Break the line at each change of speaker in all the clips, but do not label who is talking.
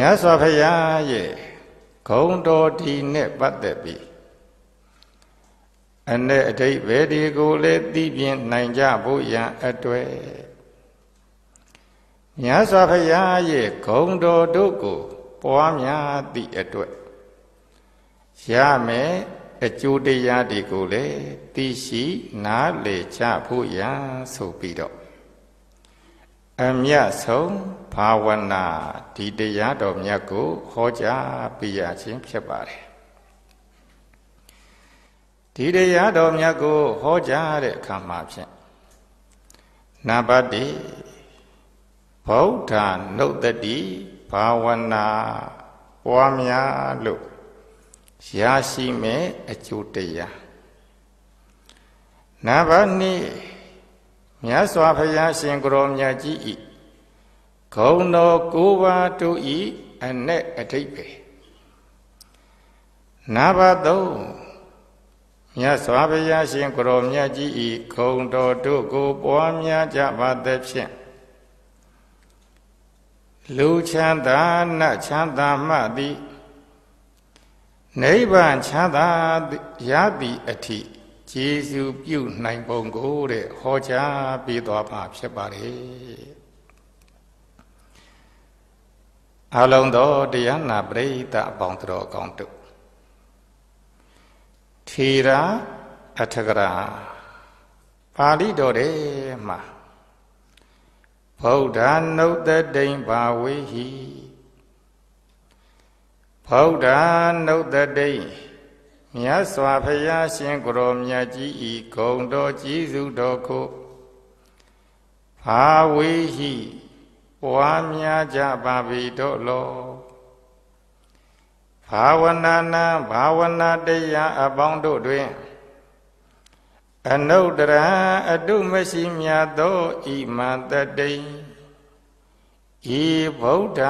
မြတ်စွာဘုရားရဲ့ဂုံတော်ဒီနဲ့ပတ်သက်ပြီးအနဲ့အတိတ်ဘယ်ဒီကိုလည်းသိပြနိုင်ကြဖို့ရန်အတွေ့မြတ်စွာဘုရားရဲ့ဂုံတော်တို့ကိုပွားများသည့်အတွက်ရမယ်အကျိုးတရားတွေကိုလည်းသိရှိနားလည်ကြဖို့ရန်ဆိုပြီးတော့အမြတ်ဆုံးဘာဝနာဒီတရားတော်မြတ်ကိုဟောကြားပြရခြင်းဖြစ်ပါတယ်ဒီတရားတော်မြတ်ကိုဟောကြားတဲ့အခါမှာဖြင့်နံပါတ်1ဗုဒ္ဓနုတ္တတိဘာဝနာ ပွားများလို့ရရှိမဲ့အကျိုးတရားနံပါတ်2မြတ်စွာဘုရားရှင်ကိုရောမြတ်ကြီးဤဂုံတော်ကိုးပါးတို့ဤအ내အထိပ်ပဲနာဘသုံးမြတ်စွာဘုရားရှင်ကိုရောမြတ်ကြီးဤဂုံတော်တို့ကိုပွားများကြပါသဖြင့်လူချမ်းသာနတ်ချမ်းသာမှသည်နိဗ္ဗာန်ချမ်းသာရသည့်အထိကျေးဇူးပြုနိုင်ပုံကိုတဲ့ဟောကြားပေးသွားမှာဖြစ်ပါတယ်အလုံးသောတရားနာပရိသတ်အပေါင်းတော်အကောင်းတို့ထေရာအထကရာပါဠိတော်ထဲမှာဗုဒ္ဓနုတတိံဘာဝေဟိဗုဒ္ဓနုတတိံမြတ်စွာဘုရားရှင်ကိုရောမြတ်ကြီးဤဂုံတော်ကြီးစုတော်ကိုဘာဝေဟိပွားများကြပါပြီတော့လောဘာဝနာနာဘာဝနာတရားအပေါင်းတို့တွင် အနုတ္တရအတုမရှိမြတ်သောဣမံတတိဤဗုဒ္ဓ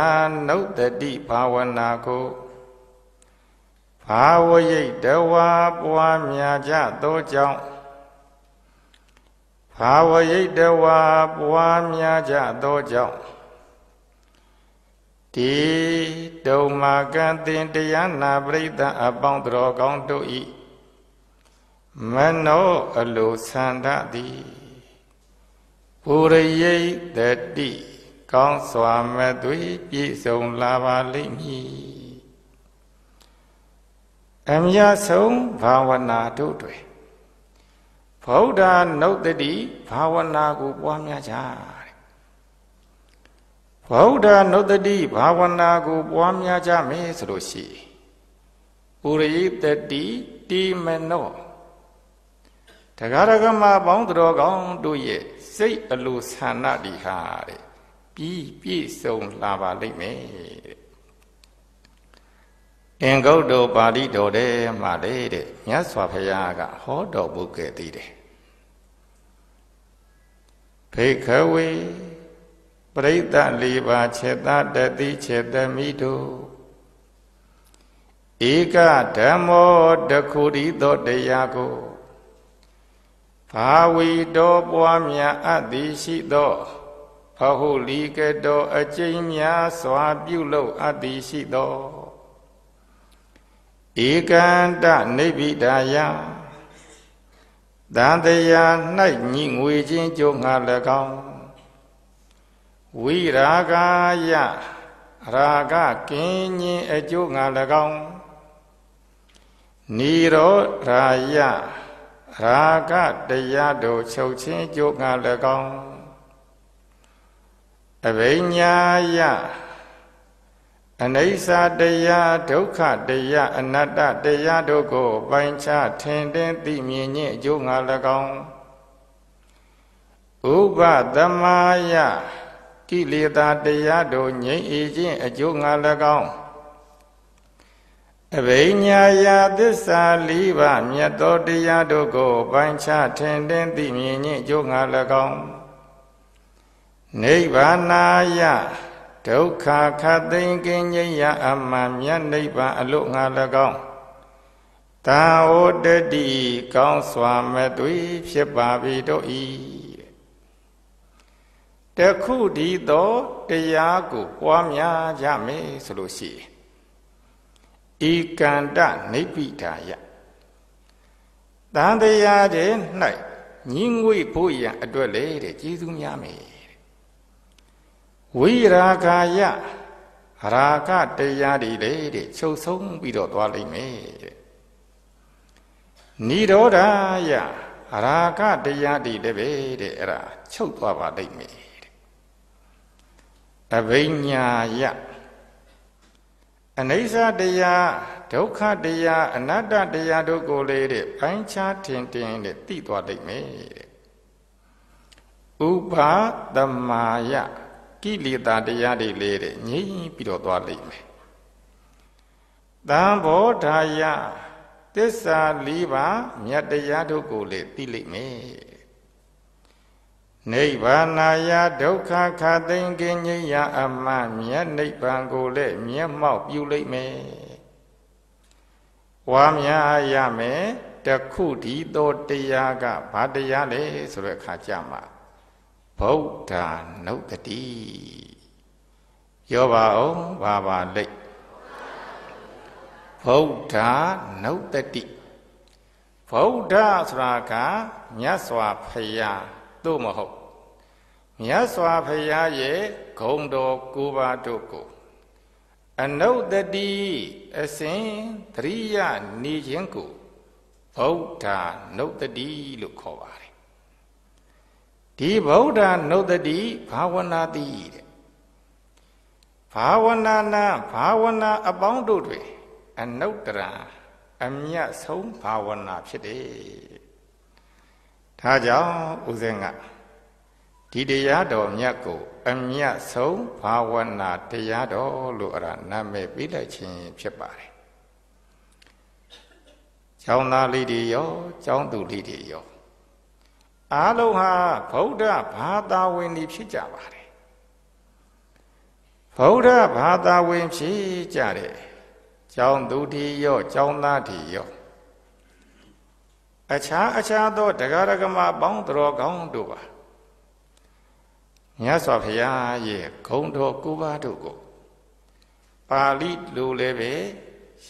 နုတ္တိဘာဝနာကိုဘာဝရိတ်တဝါပွားများကြသောကြောင့်ဘာဝရိတ်တဝါပွားများကြသောကြောင့်ဒီဒုံမာကံတင်တရားနာပရိသတ်အပေါင်းတော်ကောင်းတို့ဤမနောအလိုဆန္ဒသည်ပုရိယိတတိကောင်းစွာမသွေပြည့်စုံလာပါလိမ့်မည်အမြတ်ဆုံးဘာဝနာတို့တွေဗုဒ္ဓနုတ်တိဘာဝနာကို ပွားများကြတဲ့ဗုဒ္ဓနုတ်တိဘာဝနာကိုပွားများကြမယ်ဆိုလို့ရှိပုရိသတိတိမနောတရားရကမပေါင်းတော်ကောင်းတို့ရဲ့စိတ်အလိုဆန္ဒဒီဟာတဲ့ပြီးပြည့်စုံလာပါလိမ့်မယ်အင်္ဂုတ္တပါဠိတော်ထဲမှာလေတဲ့မြတ်စွာဘုရားက ဟောတော်မူခဲ့သေးတယ်ဖိခဝေပရိသတ်လေးပါခြေတတတိခြေတမိတို့ဧကဓမ္မောတခုရီသောတရားကိုဘာဝီတော်ပွားများအပ်သည်ရှိသောဘဟုလီကတော်အကျိန်များစွာပြုလုပ်အပ်သည်ရှိသောဧကန္တနိဗ္ဗိဒါယသံတရား၌ညီငွေချင်းကြုံငါ၎င်းဝိရာဂာယရာဂကင်းခြင်းအကျိုးငါ၎င်းနိရောဓာယရာဂတရားတို့ချုပ်ချင်းကြိုးငါ၎င်းအဘိညာယအနိစ္စတရားဒုက္ခတရားအနတ္တတရားတို့ကိုပိုင်းခြားထင်တင်သိမြင်ခြင်းအကျိုးငါ၎င်းဥပသမယကိလေသာတရားတို့ငြိမ်းအေခြင်းအကျိုးငါ၎င်းအဘိညာယသစ္စာ၄ပါးမြတ်သောတရားတို့ကိုပိုင်းခြားထင်တင်သိမြင်ခြင်းအကျိုးငါ၎င်းနိဗ္ဗာန်ယဒုက္ခခတ်သိင်ကင်းငြိယအမှန်မြတ်နိဗ္ဗာန်အလို့ငါ၎င်းတာဝတတိကောင်းစွာမသွေဖြစ်ပါပြီတို့ဤတခုဒီသောတရားကိုပွားများကြမယ်ဆိုလို့ရှိဤကန္တနိဗ္ဗိဒါယတန်တရားတဲ့၌ညီငွေဖို့ရန်အတွက်လေတဲ့ကျေးဇူးများမယ်ဝိရာဂာယရာဂတရားတွေလေတဲ့ချုပ်ဆုံးပြီးတော့သွားလိမ့်မယ်တဲ့နိရောဓာယရာဂတရားတွေလည်းပဲတဲ့အဲ့ဒါချုပ်သွားပါလိမ့်မယ်တပိညာယအနိစ္စတရားဒုက္ခတရားအနတ္တတရားတို့ကိုလေတဲ့ပိုင်းခြားတင်တင်တဲ့သိသွားလိမ့်မယ်တဲ့ဥပါသမာယကိလေသာတရားတွေလေတဲ့ငြိမ်ပြီးတော့သွားလိမ့်မယ်။သံဘောဓာယသစ္စာ၄ပါးမြတ်တရားတို့ကိုလေသိလိမ့်မယ်။နိဗ္ဗာနာယဒုက္ခခသိင်္ဂိညိယအမှမြတ်နိဗ္ဗာန်ကိုလေမျက်မှောက်ပြုလိမ့်မယ်။ဝါမြာရမယ်တခုဒီသောတရားကဘာတရားလဲဆိုတဲ့အခါကြမှာ။ဗုဒ္ဓနုတ္တိပြောပါအောင်ဘာပါလိတ်ဗုဒ္ဓနုတ္တိဗုဒ္ဓဆိုတာကမြတ်စွာဘုရားသို့မဟုတ်မြတ်စွာဘုရားရဲ့ဂုံတော်၉ပါးတို့ကိုအနုတ္တိအစဉ်သရိယနေခြင်းကိုဗုဒ္ဓနုတ္တိလို့ခေါ်ပါတယ်ဒီဗုဒ္ဓနုတ္တိဘာဝနာတိတဲ့ဘာဝနာနာဘာဝနာအပေါင်းတို့တွင် အနုတ္တရာအမြတ်ဆုံးဘာဝနာဖြစ်တယ်ဒါကြောင့်ဦးဇင်းကဒီတရားတော်မြတ်ကို အမြတ်ဆုံးဘာဝနာတရားတော်လို့အဲ့ဒါနာမည်ပေးလိုက်ခြင်းဖြစ်ပါတယ်။ကျောင်းသားလေးတွေရောကျောင်းသူလေးတွေရောအားလုံးဟာဗုဒ္ဓဘာသာဝင်တွေဖြစ်ကြပါတယ်ဗုဒ္ဓဘာသာဝင်ဖြစ်ကြတယ်ကျောင်းသူတီရောကျောင်းသားတီရောအခြားအခြားသောတရားရကမပေါင်းတော်ကောင်းတို့ပါမြတ်စွာဘုရားရဲ့ဂုံတော်ကိုးပါးတို့ကို ပါဠိလိုလည်းပဲ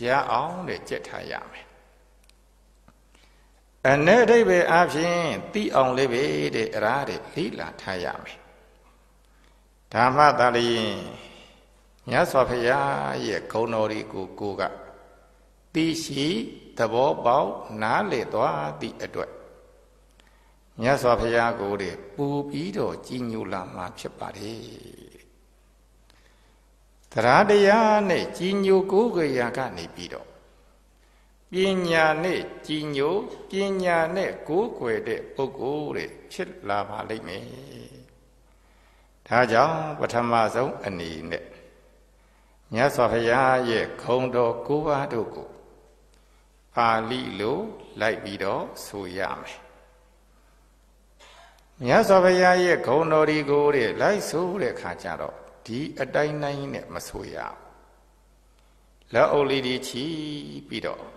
ရအောင်တဲ့ကြက်ထားရမယ်အနဲ့အိဗေအပြင်တိအောင်လေးပဲတဲ့အားတဲ့လိလာထားရမယ်ဓမ္မသာလျင်မြတ်စွာဘုရားရဲ့ဂုဏ်တော်တွေကိုကိုကသိရှိသဘောပေါက်နားလည်သွားသည့်အတွက်မြတ်စွာဘုရားကိုတဲ့ပူပြီးတော့ကြည်ညိုလာမှာဖြစ်ပါတယ်တရားတရားနဲ့ကြည်ညိုကိုယ်ကြရာကနေပြီးတော့ပညာနဲ့ကြီးညိုပညာနဲ့ကိုးကွယ်တဲ့ပုဂ္ဂိုလ်တဲ့ဖြစ်လာပါလိမ့်မယ်။ဒါကြောင့်ပထမဆုံးအနေနဲ့မြတ်စွာဘုရားရဲ့ခုံတော်၉ပါးတို့ကိုပါဠိလိုလိုက်ပြီးတော့ဆိုရမယ်။မြတ်စွာဘုရားရဲ့ခုံတော်ဒီကိုတဲ့လိုက်ဆိုတဲ့ခါကျတော့ဒီအတိုင်းတိုင်းနဲ့မဆိုရဘူး။လက်အုပ်လေးတွေချီပြီးတော့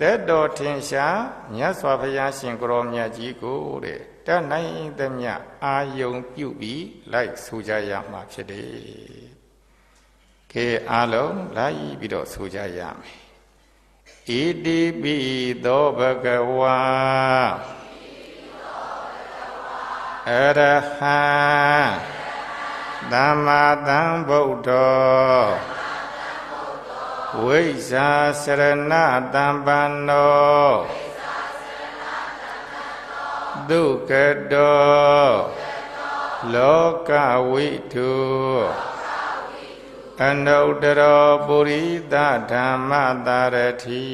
တက်တော်ထင်ရှားမြတ်စွာဘုရားရှင်ကိုရောမြတ်ကြီးကိုတဲ့တတ်နိုင်သမျှအာယုံ ပြုပြီးလိုက်ဆူကြရမှာဖြစ်တယ်။ကေအာလုံးလိုက်ပြီးတော့ဆူကြရမယ်။ဣတိပိသောဘဂဝါအရဟံသမ္မာသမ္ဗုဒ္ဓောဝိဇာစရဏတံပန္နောဒုက္ကတောလောကဝိထုအနုတ္တရောပုရိသဓမ္မတာရတိ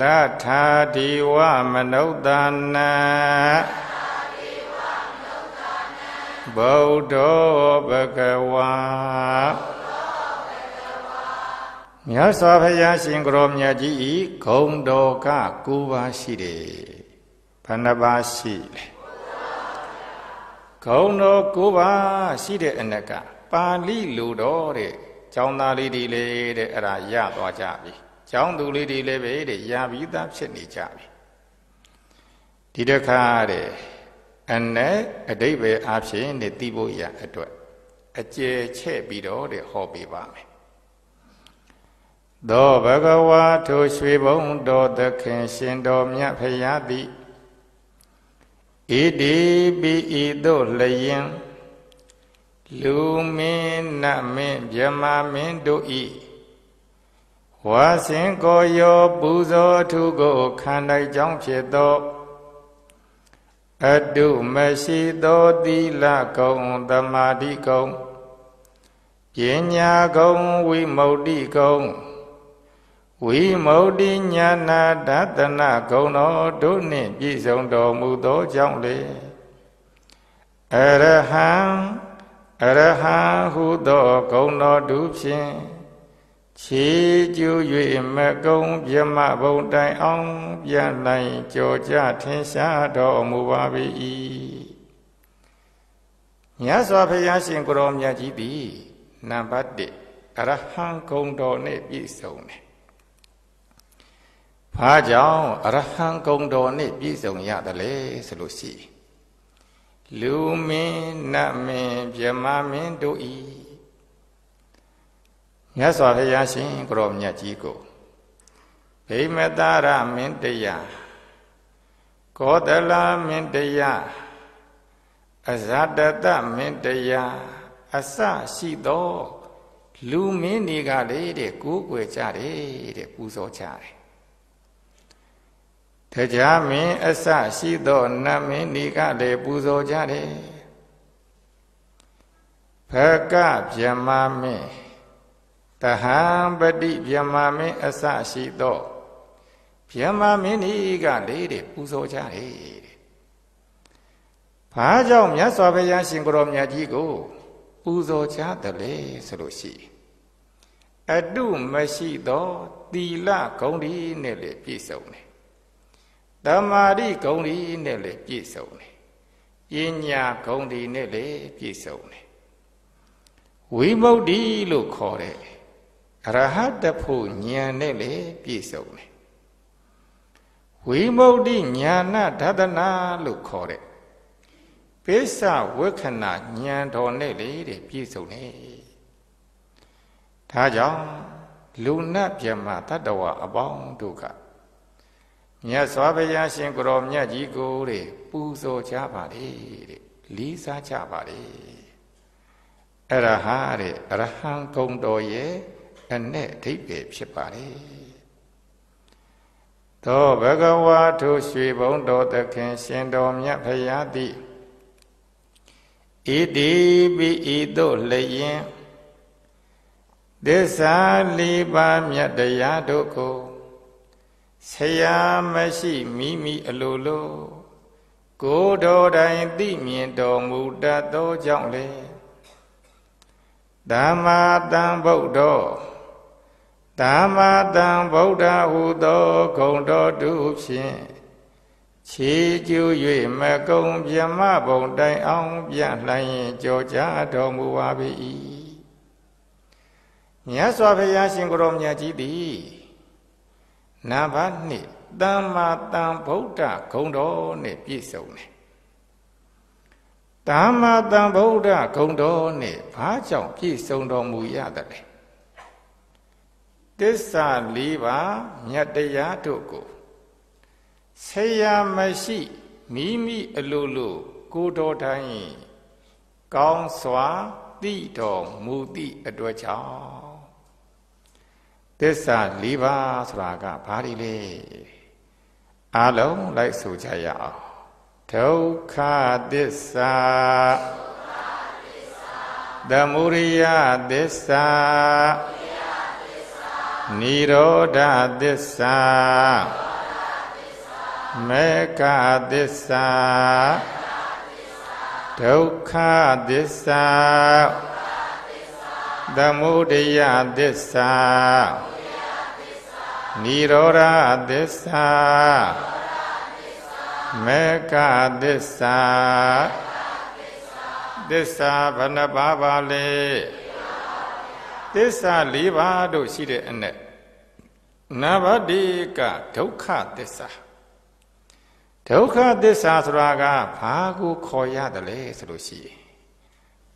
သတ္ထာဒီဝမနုဿာနာဗုဒ္ဓဘဂဝါမြတ်စွာဘုရားရှင်ကိုရောမြတ်ကြီးဤဂုံတော်က9ပါးရှိတယ်ဘဏ္ဍပါရှိလေဂုံတော်9ပါးရှိတဲ့အနက်ကပါဠိလိုတော်တဲ့ကျောင်းသားလေးတွေလေတဲ့အဲ့ဒါရသွားကြပြီကျောင်းသူလေးတွေလည်းပဲတဲ့ရပြီးသားဖြစ်နေကြပြီဒီတစ်ခါတဲ့အနဲ့အတိဘယ်အဖြစ်နဲ့သိဖို့ရအတွက်အကျယ်ချဲ့ပြီးတော့တဲ့ဟောပေးပါမယ်သောဘဂဝါထိုရွှေဘုံ တော်သခင်ရှင်တော်မြတ်ဖရာသည်ဣတိပိဤသို့လျင် လူမင်းနတ်မင်းမြမမင်းတို့ဤဝါစင်ကိုယော ပူဇော်ထုကိုခံနိုင်ကြောင်းဖြစ်သောအတုမရှိသောသီလကုံသမာဓိကုံပညာကုံဝိမု ക്തി ကုံဝိမု ക്തി ညာနာဒသနာကုံတော်တို့နှင့်ပြည့်စုံတော်မူသောကြောင့်လေအရဟံအရဟံဟုသောကုံတော်သူဖြင့်ခြေကျူး၍မကုံမြမဘုံတိုင်အောင်ပြန်နိုင်ကြော်ကြထင်ရှားတော်မူပါ၏မြတ်စွာဘုရားရှင်ကိုရောမြတ်ကြီးသည်နံပါတ်1အရဟံဂုံတော်နှင့်ပြည့်စုံတယ်။ဘာကြောင့်အရဟံဂုံတော်နှင့်ပြည့်စုံရတယ်လဲဆိုလို့ရှိလူမင်းနတ်မင်းမြမမင်းတို့၏မြတ်စွာဘုရားရှင်ကိုရောမြတ်ကြီးကိုဗိမတာရမင်းတရားကောသလမင်းတရားအဇတတမင်းတရားအစရှိသော လူမင်းတွေကလေတဲ့ကိုးကွယ်ကြတယ်တဲ့ပူဇော်ကြတယ်တရားမင်းအစရှိသောနတ်မင်းတွေကလည်းပူဇော်ကြတယ်ဘကဗြဟ္မာမင်းတဟံပတိဗြဟ္မာမင်းအစရှိသောဗြဟ္မာမင်းဤကလေးတဲ့ပူဇော်ကြတယ်တဲ့။ဘာကြောင့်မြတ်စွာဘုရားရှင်ကိုရောမြတ်ကြီးကို ပူဇော်ကြတယ်လေဆိုလို့ရှိ အတုမရှိသော သီလဂုဏ်ဒီနဲ့လည်းပြည့်စုံတယ်။တမာတိဂုဏ်ဒီနဲ့လည်းပြည့်စုံတယ်။ပညာဂုဏ်ဒီနဲ့လည်းပြည့်စုံတယ်။ဝိမု ക്തി လို့ခေါ်တယ်ရဟတဖို့ဉာဏ်နဲ့လေပြည့်စုံတယ်ဝိမု ക്തി ဉာဏဒသနာလို့ခေါ်တဲ့ပိဿဝေခဏဉာဏ်တော်နဲ့လေတဲ့ပြည့်စုံတယ်ဒါကြောင့်လူနတ်မြမတတ္တဝအပေါင်းတို့ကမြတ်စွာဘုရားရှင်ကိုရောမြတ်ကြီးကိုတဲ့ပူဇော်ကြပါလေတဲ့လေးစားကြပါလေအရဟတဲ့ရဟံဂုံတော်ရဲ့အနဲ့အဓိပ္ပာယ်ဖြစ်ပါတယ်သောဘဂဝါထုရွှေဘုံတော်သခင် ရှင်တော်မြတ်ဖရာသည်ဣတိပိဤသို့လျင်သစ္စာလေးပါးမြတ်တရားတို့ကိုဆရာမရှိမိမိအလိုလိုကိုတော်တိုင်သိမြင်တော်မူတတ်သောကြောင့်လေဓမ္မာတန်ဗုဒ္ဓဓမ္မတံဗုဒ္ဓဟုသောဂုံတော်သူဖြင့်ခြေကျူး၍မကုံဗြမဘုံတိုင်အောင်ပြန့်လှန်ရင်ကြော်ကြားတော်မူပါ၏မြတ်စွာဘုရားရှင်ကိုယ်တော်မြတ်ကြီးသည်နာဘနှစ်တမ္မာတံဗုဒ္ဓဂုံတော်နှင့်ပြည့်စုံတယ်တမ္မာတံဗုဒ္ဓဂုံတော်နှင့်ဘာကြောင့်ပြည့်စုံတော်မူရသလဲသစ္စာ၄ပါးမြတ်တရားတို့ကိုဆရာမရှိမိမိအလိုလိုကိုတော်တိုင်းကောင်းစွာသိတော်မူသည့်အတွက်ကြောင့်သစ္စာ၄ပါးဆိုတာကဘာတွေလဲအလုံးလိုက်ဆိုကြရအောင်ဒုက္ခသစ္စာသမုဒိယသစ္စာနိရောဓသစ္စာမေကသစ္စာဒုက္ခသစ္စာသမုဒယသစ္စာနိရောဓသစ္စာမေကသစ္စာသစ္စာဘယ်နှပါးပါလဲသစ္စာ၄ပါးတို့ရှိတဲ့အ내နာဘတိကဒုက္ခသစ္စာဒုက္ခသစ္စာဆိုတာကဘာကိုခေါ်ရတယ်လဲဆိုလို့ရှိရင်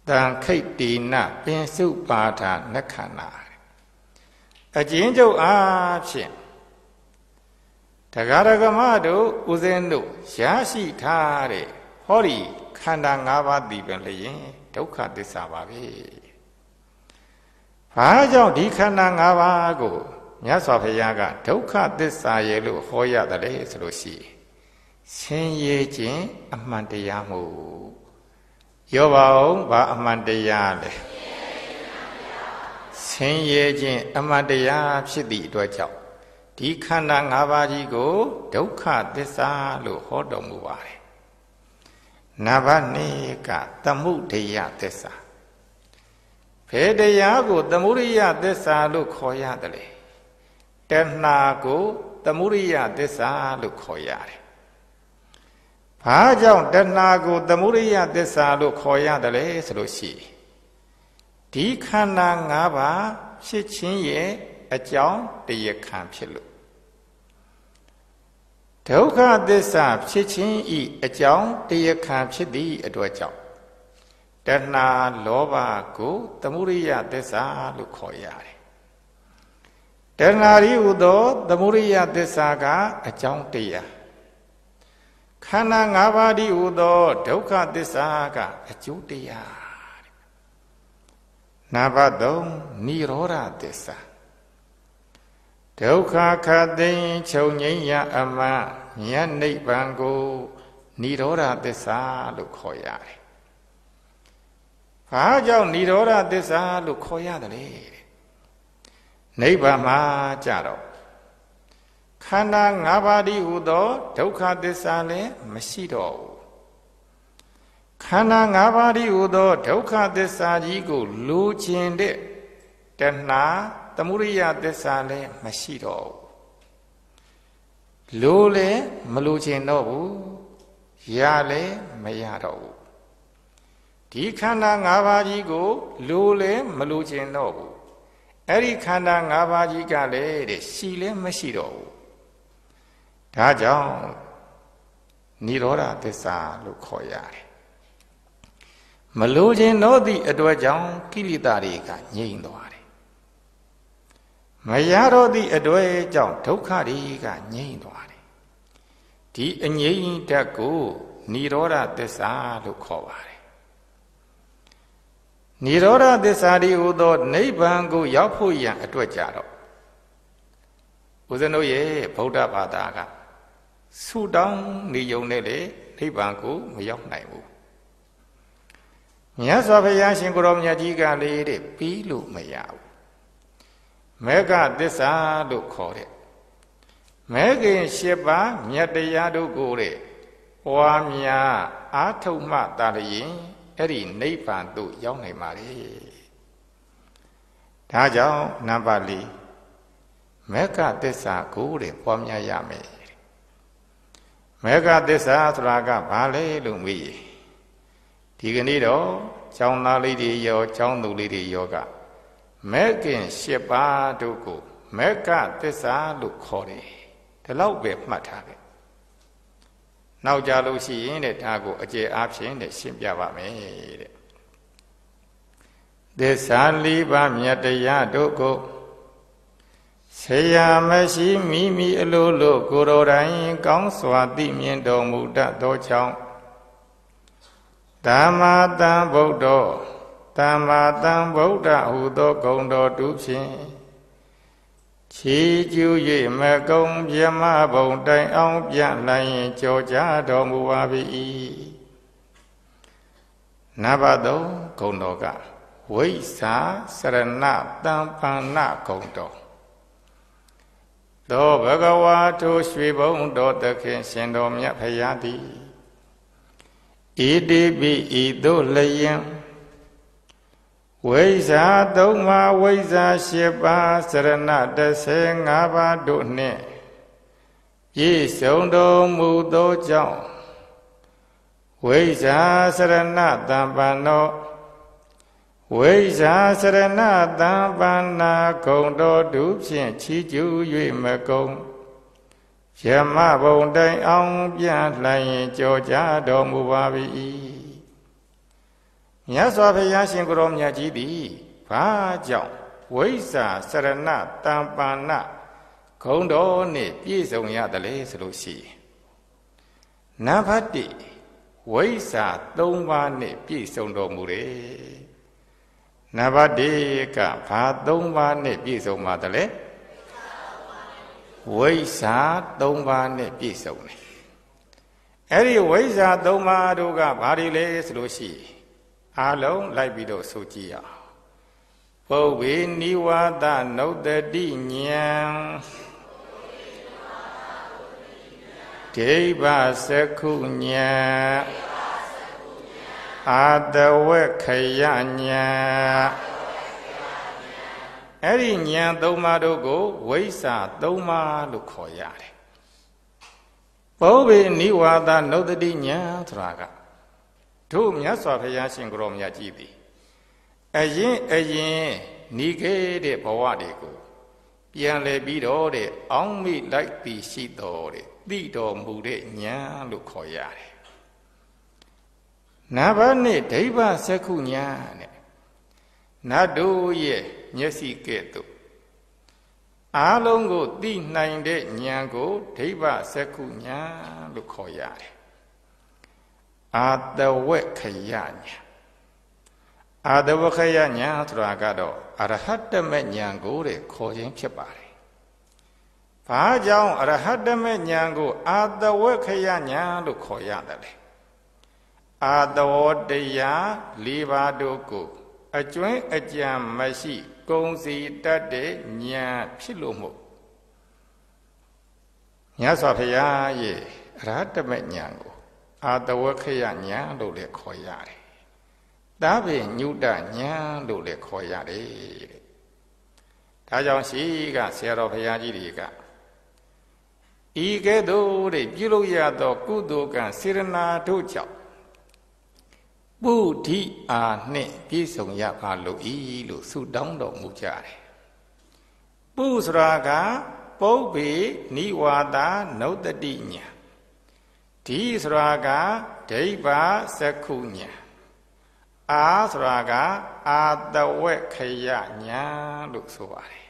တန်ခိတ်တိနပင်စုပါဒနခန္ဓာအကျဉ်းချုပ်အားဖြင့်တရားဒဂမတို့ဦးဇင်းတို့ရရှိထားတဲ့ဟောဒီခန္ဓာ၅ပါးတည်ပင်လျင်ဒုက္ခသစ္စာပါပဲဘာကြောင့်ဒီခန္ဓာ၅ပါးကိုမြတ်စွာဘုရားကဒုက္ခသစ္စာရဲ့လို့ဟောရတယ်ဆိုလို့ရှိဆင်းရဲခြင်းအမှန်တရားမှုရောပါအောင်ဘာအမှန်တရားလဲဆင်းရဲခြင်းအမှန်တရားဖြစ်သည့်အတွက်ကြောင့်ဒီခန္ဓာ၅ပါးကြီးကိုဒုက္ခသစ္စာလို့ဟောတော်မူပါတယ်။နံပါတ်2ကသမှုဒိယသစ္စာဘယ်တရားကိုသမုဒိယသစ္စာလို့ခေါ်ရတယ်လဲတဏှာကို သမုဒိယသစ္စာလို့ခေါ်ရတယ်ဘာကြောင့်တဏှာကိုသမုဒိယသစ္စာလို့ခေါ်ရတယ်လဲဆိုလို့ရှိဒီခန္ဓာ၅ပါးဖြစ်ခြင်းရဲ့အကြောင်းတရားခံဖြစ်လို့ဒုက္ခသစ္စာဖြစ်ခြင်းဤအကြောင်းတရားခံဖြစ်သည့်အတွက်ကြောင့်တဏှာလောဘကိုသမှုရိယသစ္စာလို့ခေါ်ရတယ်တဏှာဤဟူသော သမှုရိယသစ္စာကအကြောင်းတရားခန္ဓာ၅ပါးဤဟူသောဒုက္ခသစ္စာကအကျိုးတရားနာဘသုံးនិရောဓသစ္စာဒုက္ခခတ်သိမ်းချုပ်ငိမ့်ရအမမြတ်နိဗ္ဗာန်ကိုនិရောဓသစ္စာလို့ခေါ်ရတယ်ဘာကြောင့်ဏိရောဓသစ္စာလို့ခေါ်ရတယ်လေနိဗ္ဗာန်မှာကြတော့ခန္ဓာ၅ပါးဒီဟုသောဒုက္ခသစ္စာလည်းမရှိတော့ဘူးခန္ဓာ၅ပါးဒီဟုသောဒုက္ခသစ္စာကြီးကိုလိုချင်တဲ့တဏှာသမုဒိယသစ္စာလည်းမရှိတော့ဘူးလိုလည်းမလိုချင်တော့ဘူးရလည်းမရတော့ဘူးဒီခန္ဓာ၅ပါးကြီးကိုလိုလဲမလိုချင်တော့ဘူးအဲ့ဒီခန္ဓာ၅ပါးကြီးကလည်းတဲ့ရှိလဲမရှိတော့ဘူးဒါကြောင့်និရောဓသစ္စာလို့ခေါ်ရတယ်မလိုချင်တော့သည့်အတွက်ကြောင့်ကိလေသာတွေကငြိမ်သွားတယ်မရတော့သည့်အတွက်ကြောင့်ဒုက္ခတွေကငြိမ်သွားတယ်ဒီအငြိမ်ဓာတ်ကိုនិရောဓသစ္စာလို့ခေါ်ပါတယ်နိရောဓသစ္စာဒီဟူသောနိဗ္ဗာန်ကို ရောက်ဖို့ရန်အတွက်ကြတော့ဦးဇင်းတို့ရဲ့ဗုဒ္ဓဘာသာကဆုတောင်းနေုံနဲ့လေနိဗ္ဗာန်ကိုမရောက်နိုင်ဘူးမြတ်စွာဘုရားရှင်ကိုရောမြတ်ကြီးကလေတဲ့ပြီးလို့မရဘူးမေဃသစ္စာလို့ခေါ်တဲ့မဲခင်ရှစ်ပါးမြတ်တရားတို့ကိုတဲ့ပွားများအာထုမှတာလျင်အဲ့ဒီနိဗ္ဗာန်သို့ရောက်နိုင်ပါလေဒါကြောင့်နံပါတ်၄မေဃသစ္စာကိုတဲ့ပွားများရမယ်မေဃသစ္စာဆိုတာကဘာလဲလို့မေးရင်ဒီကနေ့တော့ကျောင်းသားလေးတွေရောကျောင်းသူလေးတွေရောကမဲခင်၈ပါးတို့ကိုမေဃသစ္စာလို့ခေါ်တယ်ဒီလောက်ပဲမှတ်ထားတယ်နောက်ကြလို့ရှိရင်တဲ့ဒါကိုအကျေအားဖြင့်တဲ့ရှင်းပြပါမယ်တဲ့သစ္စာလေးပါးမြတ်တရားတို့ကိုဆရာမရှိမိမိအလိုလို ကိုယ်တော်တိုင် ကောင်းစွာသိမြင်တော်မူတတ်သောကြောင့်ဓမ္မတံဗုဒ္ဓောဓမ္မတံဗုဒ္ဓဟူသောဂုဏ်တော်တူဖြင့်ချီကျူး၍မကုံမြမဘုံတိုင်အောင်ပြန့်နိုင်ရင်ကြောကြတော်မူပါ၏နဘတုံဂုံတော်ကဝိဇာစရဏတံပန္နဂုံတော်သောဘဂဝါထိုရွှေဘုံတော်တခင် ရှင်တော်မြတ်ဖရာသည်ဣတိပိဤသို့လျင်ဝိဇာသုံးပါးဝိဇာ၈ပါးစရဏ15ပါးတို့နှင့်ပြည့်စုံတော်မူသောကြောင့်ဝိဇာစရဏတံပန္နောဝိဇာစရဏတံပန္နာဂုံတော်သူဖြင့်ချီးကျူး၍မကုံယမဘုံတိုင်အောင်ပြန်လှရင်ကြောကြတော်မူပါ၏မြတ်စွာဘုရားရှင်ကိုရောမြတ်ကြီးသည်ဘာကြောင့်ဝိဇာစရဏတံပါဏခုံတော်နှင့်ပြည့်စုံရသလဲဆိုလို့ရှိရင်နံပါတ်1ဝိဇာ၃ပါးနှင့်ပြည့်စုံတော်မူတယ်နံပါတ်1ကဘာ၃ပါးနှင့်ပြည့်စုံပါသလဲဝိဇာ၃ပါးနှင့်ပြည့်စုံတယ်အဲ့ဒီဝိဇာ၃ပါးတို့ကဘာတွေလဲဆိုလို့ရှိရင်အားလုံးလိုက်ပြီးတော့ဆိုကြည့်ရအောင်ပုဗ္ဗေနိဝါဒနုတ္တတိညံဒိဗ္ဗစကုညံအာတဝက်ခယညံအဲ့ဒီညံသုံးပါးတို့ကိုဝိစ္စာသုံးပါးလို့ခေါ်ရတယ်ပုဗ္ဗေနိဝါဒနုတ္တတိညံဆိုတာကတို့မြတ်စွာဘုရားရှင်ကိုရောမြတ်ကြည်သည်အရင်အရင်ဤခဲ့တဲ့ဘဝတွေကို ပြန်လည်ပြီးတော့တဲ့အောင်းမိလိုက်ပြီးရှိတော်တဲ့သိတော်မူတဲ့ညာလို့ခေါ်ရတယ်။နဘနဲ့ဒိဗ္ဗစက္ခုညာနဲ့နတ်တို့ရဲ့မျက်စိကဲ့သို့အားလုံးကိုသိနိုင်တဲ့ညာကိုဒိဗ္ဗစက္ခုညာလို့ခေါ်ရတယ်အာတဝက်ခယညာအာတဝက်ခယညာဆိုတာကတော့အရဟတမေညာကိုတဲ့ခေါ်ခြင်းဖြစ်ပါတယ်။ဘာကြောင့်အရဟတမေညာကိုအာတဝက်ခယညာလို့ခေါ်ရတယ်လဲ။အာတဝတရား၄ပါးတို့ကိုအကျွင်းအကြံမရှိကုံစီတတ်တဲ့ညာဖြစ်လို့မို့မြတ်စွာဘုရားရဲ့အရဟတမေညာကိုအာတဝခယညာလို့လည်းခေါ်ရတယ်။ဒါပြင်ညုတညာလို့လည်းခေါ်ရတယ်တဲ့။ဒါကြောင့်ရှိကဆရာတော်ဘုရားကြီးတွေကဤကဲ့သို့တဲ့ပြုလုပ်ရသောကုသိုလ်ကံစေရနာတို့ကြောင့်ပုဒိအာနှင့်ပြည့်စုံရပါလို့ဤလို့ဆုတောင်းတော်မူကြတယ်။ပုဆိုတာက ပုပ္ပေနိဝါဒနုတ္တိညာဒီဆိုတာကဒိဗ္ဗစက္ခုညာအာဆိုတာကအာတဝက်ခယညာလို့ဆိုပါတယ်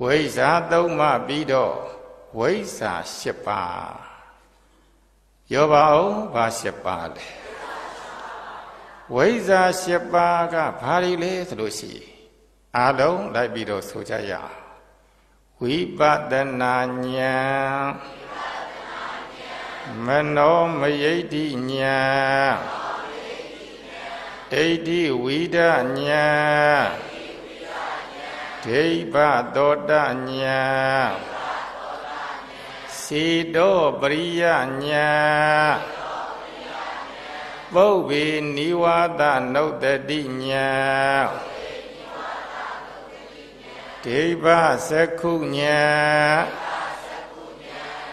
ဝိဇာသုံးမှပြီးတော့ဝိဇာ၈ပါးရောပါအောင်ဘာ၈ပါးလဲဝိဇာ၈ပါးကဘာတွေလဲဆိုလို့ရှိအလုံးလိုက်ပြီးတော့ဆိုကြရဝိပဿနာဉာဏ်မနောမယိဋ္ဌိညာဒိဋ္ဌိဝိဒညာဒိဗ္ဗသောတညာစီတောပရိယညာပုဗ္ဗေနိဝါဒနုတတိညာဒိဗ္ဗသက္ခုညာ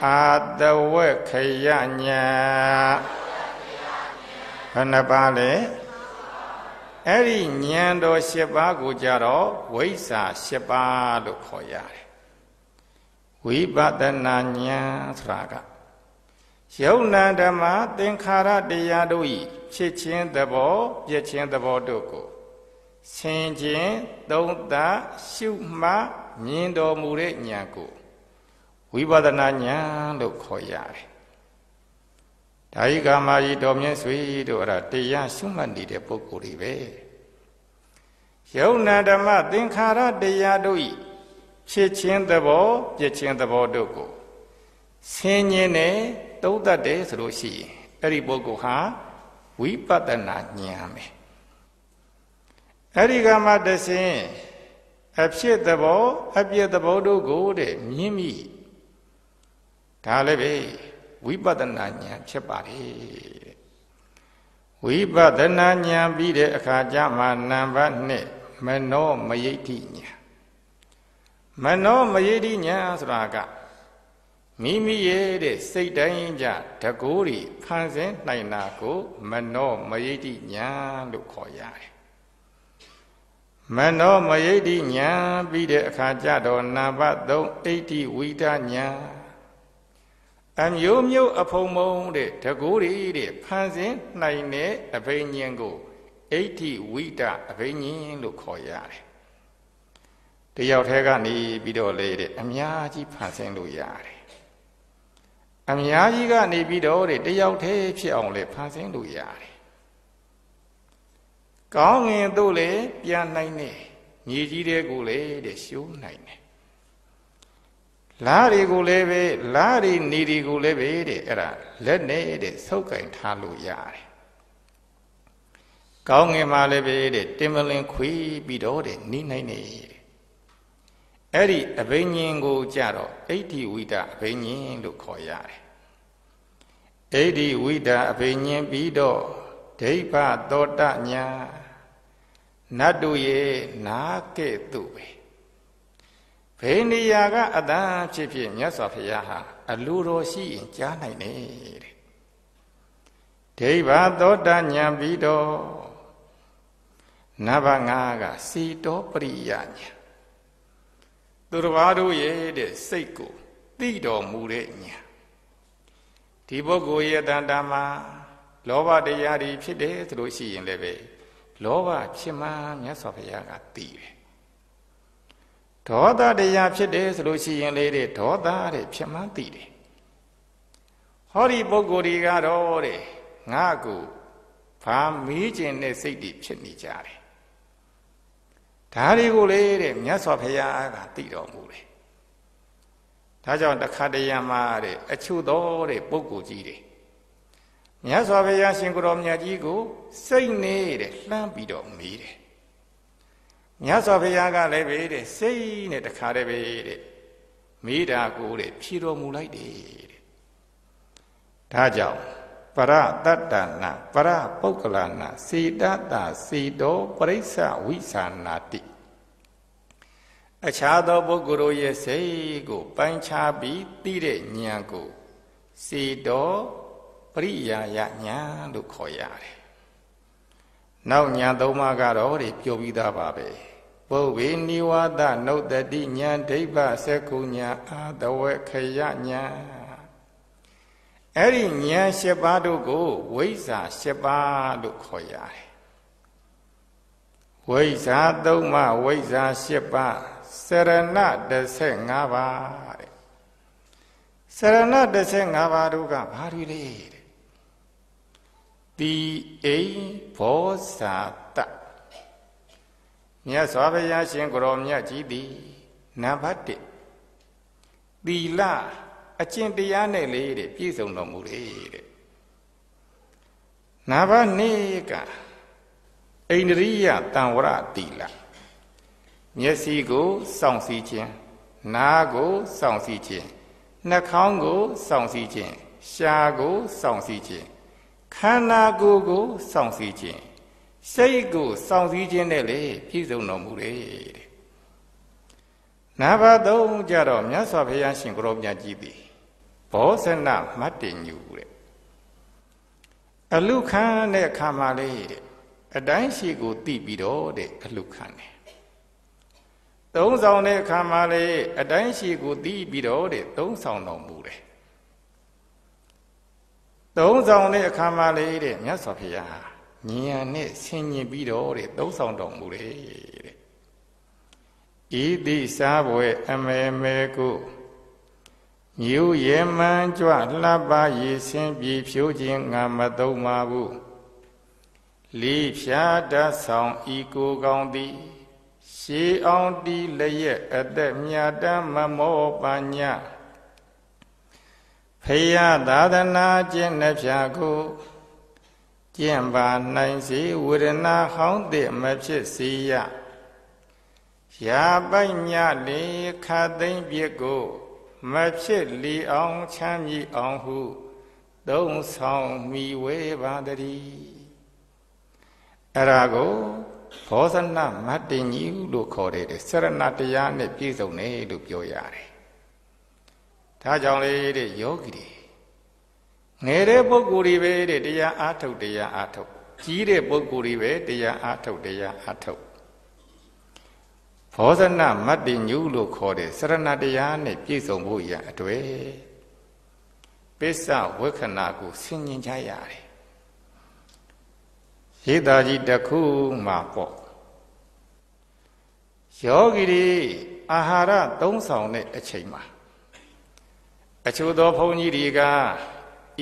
အာတဝက်ခယညာဘယ်နှပါလဲအဲ့ဒီဉာဏ်တော်၈ပါးကိုကြတော့ဝိဇ္ဇာ၈ပါးလို့ခေါ်ရတယ်ဝိပဿနာဉာဏ်ဆိုတာကယုံနာဓမ္မသင်္ခါရတရားတို့ဤဖြစ်ခြင်းသဘောပြည့်ခြင်းသဘောတို့ကိုဆင်ခြင်းသုံးသပ်ရှုမှ မြင်တော်မူတဲ့ဉာဏ်ကိုဝိပဿနာဉာဏ်လို့ခေါ်ရတယ်။ဒါဤကာမကြီးတော်မြင့်ဆွေတို့အဲ့ဒါတရားရှုမှတ်နေတဲ့ပုဂ္ဂိုလ်တွေပဲ။ယုံနာဓမ္မသင်္ခါရတရားတို့ဤဖြစ်ခြင်းသဘောပြစ်ခြင်းသဘောတို့ကိုဆင်းရဲနဲ့သုံးသတ်တယ်ဆိုလို့ရှိရင်အဲ့ဒီပုဂ္ဂိုလ်ဟာဝိပဿနာဉာဏ်ပဲ။အဲ့ဒီကမှတဆင်းအဖြစ်သဘောအပြည့်သဘောတို့ကိုတဲ့မြင်မိဒါလည်းပဲဝိပဿနာဉာဏ်ဖြစ်ပါလေဝိပဿနာဉာဏ်ပြီးတဲ့အခါကျမှနံပါတ်1မနောမယိဋ္ဌိဉာဏ်မနောမယိဋ္ဌိဉာဏ်ဆိုတာကမိမိရဲ့တဲ့စိတ်တိုင်းကြတကိုးတွေဖန်ဆင်းနိုင်တာကိုမနောမယိဋ္ဌိဉာဏ်လို့ခေါ်ရတယ်မနောမယိဋ္ဌိဉာဏ်ပြီးတဲ့အခါကျတော့နာဘ3အဋ္ဌိဝိဒဉာဏ်အမျိုးမျိုးအဖုံဖုံတဲ့တကူရီတဲ့ဖန်ဆင်းနိုင်တဲ့အဘိညာဉ်ကိုအဋ္ဌိဝိတအဘိညာဉ်လို့ခေါ်ရတယ်။တယောက်တည်းကနေပြီးတော့လေတဲ့အများကြီးဖန်ဆင်းလို့ရတယ်။အများကြီးကနေပြီးတော့တဲ့တယောက်တည်းဖြစ်အောင်လေဖန်ဆင်းလို့ရတယ်။ကောင်းငင်တို့လေပြန်နိုင်တယ်။မြေကြီးတဲ့ကိုလေတဲ့ရှိုးနိုင်တယ်လားတွေကိုလည်းပဲလားတွေနေတွေကိုလည်းပဲတဲ့အဲ့ဒါလက်နဲ့တဲ့ဆုပ်ကင်ထားလို့ရတယ်။ကောင်းငင်မှာလည်းပဲတဲ့တင်မလင်ခွေးပြီးတော့တဲ့နီးနိုင်နေတဲ့အဲ့ဒီအဘိညာဉ်ကိုကြတော့အဋ္ဌိဝိတအဘိညာဉ်လို့ခေါ်ရတယ်။အဋ္ဌိဝိတအဘိညာဉ်ပြီးတော့ဒိဗ္ဗသောတညာနတ်တို့ရဲ့နာကဲ့သို့ပဲဘယ်နေရာကအတန်ဖြစ်ဖြစ်မြတ်စွာဘုရားဟာအလိုတော်ရှိရင်ကြားနိုင်တယ်တဲ့ဒိဗ္ဗသောတာဉာဏ်ပြီးတော့နဘငါကစီတော်ပရိယဉာဏ်သူတော်ဘာတို့ရဲ့တဲ့စိတ်ကိုသိတော်မူတဲ့ဉာဏ်ဒီပုဂ္ဂိုလ်ရဲ့တန်တာမှာလောဘတရားတွေဖြစ်တယ်ဆိုလို့ရှိရင်လည်းပဲလောဘဖြစ်မှမြတ်စွာဘုရားကသိတယ်ဒေါသတရားဖြစ်တယ်ဆိုလို့ရှိရင်လေတဲ့ဒေါသတဲ့ဖြစ်မှန်းသိတယ်ဟောဒီပုဂ္ဂိုလ်တွေကတော့တဲ့ငါကိုဘာမေးခြင်းနဲ့စိတ်တွေဖြစ်နေကြတယ်ဒါတွေကိုလေတဲ့မြတ်စွာဘုရားကသိတော်မူတယ်ဒါကြောင့်တခါတရံမှာတဲ့အချို့တော်တဲ့ပုဂ္ဂိုလ်ကြီးတွေမြတ်စွာဘုရားရှင်ကိုယ်တော်မြတ်ကြီးကိုစိတ်နေတဲ့လှမ်းပြီးတော့မေးတယ်မြတ်စွာဘုရားကလည်းပဲတဲ့စိတ်နဲ့တခါတည်းပဲတဲ့မိတာကိုတဲ့ဖြေတော်မူလိုက်တယ်တဲ့ဒါကြောင့်ပရတတ္တနာပရပုဂ္ဂလနာစေတတာစေတောပရိစ္ဆဝိသနာတိအခြားသောပုဂ္ဂိုလ်တို့ရဲ့စိတ်ကိုပိုင်းခြားပြီးသိတဲ့ဉာဏ်ကို စေတောပရိယာယဉာဏ်လို့ခေါ်ရတယ်။နောက်ဉာဏ်သုံးပါးကတော့တွေပြောပြီးသားပါပဲ။ပုဝေနိဝါဒနုတ္တိညာဒိဗ္ဗစကုညာအာတဝေခယညာအဲ့ဒီညာ7ပါးတို့ကိုဝိဇ္ဇာ7ပါးလို့ခေါ်ရတယ်ဝိဇ္ဇာ၃ပါးဝိဇ္ဇာ7ပါးစရဏ15ပါးတဲ့စရဏ15ပါးတို့ကဘာတွေလဲတဲ့တိအိဘောဇာမြတ်စွာဘုရားရှင်ကိုရောမြတ်ကြီးသည်နံပါတ်1သီလအကျင့်တရားနဲ့လေတဲ့ပြည့်စုံတော်မူလေတဲ့နံပါတ်2ကအိန္ဒြိယတံဝရသီလမျက်စိကိုစောင့်စည်းခြင်းနားကိုစောင့်စည်းခြင်းနှာခေါင်းကိုစောင့်စည်းခြင်းရှားကိုစောင့်စည်းခြင်းခန္ဓာကိုယ်ကိုစောင့်စည်းခြင်းစိတ်ကိုစောင့်စည်းခြင်းနဲ့လေပြည့်စုံတော်မူတယ်တဲ့နာဘသုံးကြတော့မြတ်စွာဘုရားရှင်ကိုရောမြတ်ကြီးသည်ဘောဇနမတ်တင်ညူတဲ့အလုခံတဲ့အခါမှာလေတဲ့အတိုင်းရှိကိုတိပြီးတော့တဲ့အလုခံတယ်သုံးဆောင်တဲ့အခါမှာလေအတိုင်းရှိကိုတိပြီးတော့တဲ့သုံးဆောင်တော်မူတယ်သုံးဆောင်တဲ့အခါမှာလေတဲ့မြတ်စွာဘုရားဉာဏ်နဲ့ဆင်ញင်ပြီးတော့တဲ့သုံးဆောင်တော်မူတယ်တဲ့ဤသည့်စားပွဲအမေမေကိုမြို့ရေမန်းကြွလှပရေဆင်းပြီးဖြိုးခြင်းငါမသုံးပါဘူးလိဖြာတတ်ဆောင်ဤကိုကောင်းသည် ရှေးအောင်တီလျက်အသက်မြတ်တမ်းမမောပညာဖယသာသနာကျင့်နှဖြာကိုကျင့်ပါနိုင်စေဝေဒနာဟောင်းတဲ့မဖြစ်စေရရာပိုက်ညလေခါသိမ့်ပြစ်ကိုမဖြစ်လီအောင်ချမ်းမြေ့အောင်ဟုသုံးဆောင်မိဝဲပါတည်းအရာကိုဘောဇနမတ္တင်ကြီးလို့ခေါ်တယ်ဆရဏတရားနဲ့ပြည့်စုံတယ်လို့ပြောရတယ်။ဒါကြောင့်လေတဲ့ယောဂီတွေငယ်တဲ့ပုဂ္ဂိုလ်တွေပဲတဲ့တရားအားထုတ်တရားအားထုတ်ကြီးတဲ့ပုဂ္ဂိုလ်တွေပဲတရားအားထုတ်တရားအားထုတ်ဘောဇနမတ္တိညုလို့ခေါ်တဲ့စရဏတရားနဲ့ပြည့်စုံဖို့ရအတွေ့ပိဿဝေခနာကိုဆင်ញင်ကြရတယ်ရေးသားကြီးတစ်ခုမှပေါ့ယောဂီတွေအာဟာရသုံးဆောင်တဲ့အချိန်မှာအချို့သောဘုန်းကြီးတွေက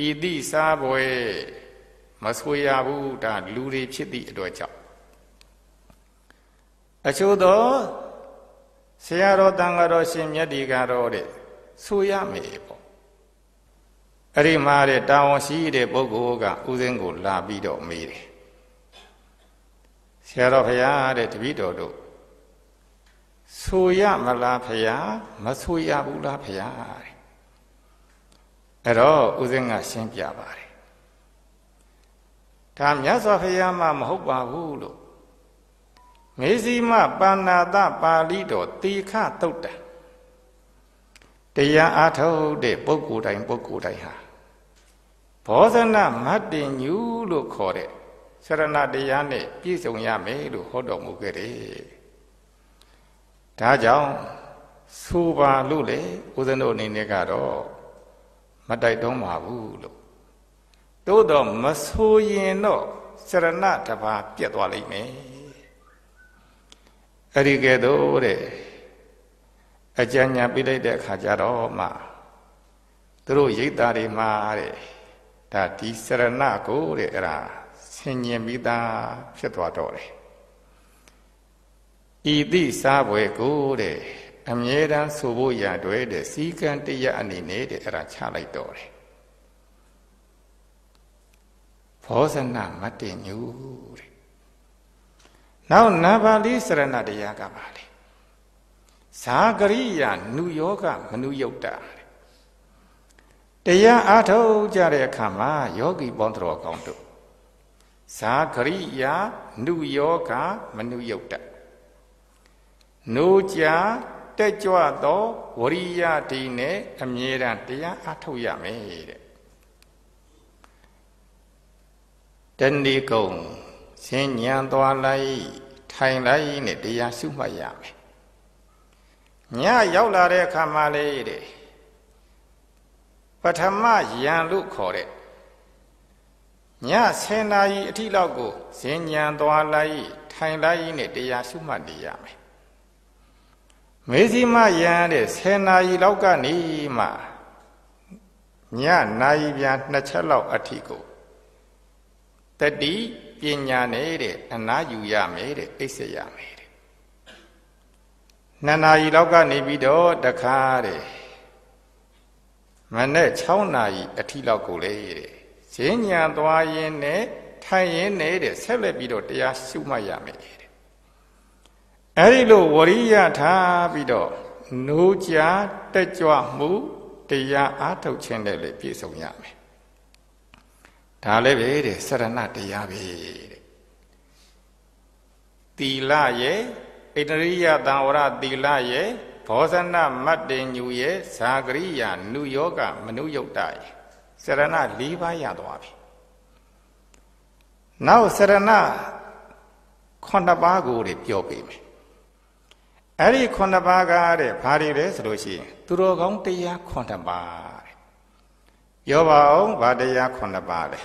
ဤသည့်စားပွဲမဆွေရဘူးဒါလူတွေဖြစ်သည့်အတွက်ကြောင့်အချို့သောဆရာတော်တန်ဃာတော်ရှင်မြတ်ဒီကတော့တဲ့ဆွေရမယ်ပေါ့အဲ့ဒီမှာတဲ့တာဝန်ရှိတဲ့ပုဂ္ဂိုလ်ကဥစဉ်ကိုလာပြီးတော့မေးတယ်ဆရာတော်ဖရာတဲ့တပည့်တော်တို့ဆိုရမလားဖရာမဆိုရဘူးလားဖရာတဲ့အဲ့တော့ဦးဇင်းကရှင်းပြပါတယ်ဒါမြတ်စွာဘုရားမှမဟုတ်ပါဘူးလို့မေဇိမပါဏာတပါဠိတော်တေခတုတ်တံတရားအားထုတ်တဲ့ပုဂ္ဂိုလ်တိုင်းပုဂ္ဂိုလ်တိုင်းဟာဘောဇနမတ္တညူလို့ခေါ်တဲ့ဆရဏတရားနဲ့ပြည့်စုံရမယ်လို့ဟောတော်မူခဲ့တယ်။ဒါကြောင့်ဆိုပါလို့လေဦးဇင်းတို့အနေနဲ့ကတော့မတိုက်တုံးပါဘူးလို့သို့တော့မဆိုရင်တော့စရဏတပါပြက်သွားလိမ့်မယ်အဲ့ဒီကဲတော့တဲ့အကြံဉာဏ်ပြလိုက်တဲ့အခါကျတော့မှသူတို့ရိတ်သားတွေမှာတဲ့ဒါဒီစရဏကိုတဲ့အဲ့ဒါဆင်ញင်ပြီးသားဖြစ်သွားတော့တယ်ဤသည့်စားပွဲကိုတဲ့အမြဲတမ်းဆိုဖို့ရတွဲတဲ့စီကံတရားအနေနဲ့တဲ့အဲ့ဒါချလိုက်တော့တယ်ဘောဇနမတ္တညူတဲ့နောက်နာပါဠိစရဏတရားကပါလေဇာကရိယာနုယောဂမနုယုတ်တာတရားအားထုတ်ကြတဲ့အခါမှာယောဂီပေါင်းတော်ကောင်းတို့ဇာကရိယာနုယောဂမနုယုတ်တာနိုကြာတက်ကြွသောဝရိယဒီနဲ့အမြဲတမ်းတရားအထုတ်ရမယ်တဲ့တဏီကုံစဉ္ညာသွားလိုက်ထိုင်လိုက်နဲ့တရားစုမှတ်ရမယ်ညရောက်လာတဲ့အခါမှာလေတဲ့ပထမယံလို့ခေါ်တဲ့ညဆယ်နာရီအထိလောက်ကိုဇင်ညံသွားလိုက်ထိုင်လိုက်နဲ့တရားရှုမှတ်နေရမယ်မေဇိမယံတဲ့10နာရီလောက်ကနေမှညနာရီပြန်နှစ်ချက်လောက်အထိကိုတတိပညာနဲ့တဲ့အနာယူရမယ်တဲ့အိပ်စရမယ်တဲ့နှစ်နာရီလောက်ကနေပြီးတော့တခါတဲ့မနေ့6နာရီအထိလောက်ကိုလေတဲ့ဈဉ္ညာသွားရင်နဲ့ထိုင်ရင်နဲ့တဲ့ဆက်လက်ပြီးတော့တရားရှုမှတ်ရမယ်တဲ့အဲ့ဒီလို ဝရိယထားပြီးတော့နိုးကြတက်ကြွမှုတရားအားထုတ်ခြင်းနဲ့လည်းပြည့်စုံရမယ်ဒါလည်းပဲတဲ့ဆရဏတရားပဲတဲ့သီလရဲ့ဣတရိယတံဝရသီလရဲ့ဘောဇနမတ္တင်ညူရဲ့ဇာကရိယာနုယောကမနုယုတ်တရဲ့ဆရဏ၄ပါးရသွားပြီနောက်ဆရဏ9ပါးကိုတွေပြောပေးမယ်အဲ့ဒီခုနှစ်ပါးကတဲ့ဘာတွေလဲဆိုလို့ရှိရင်သူတော်ကောင်းတရားခုနှစ်ပါးတဲ့ပြောပါအောင်ဘာတရားခုနှစ်ပါးလဲ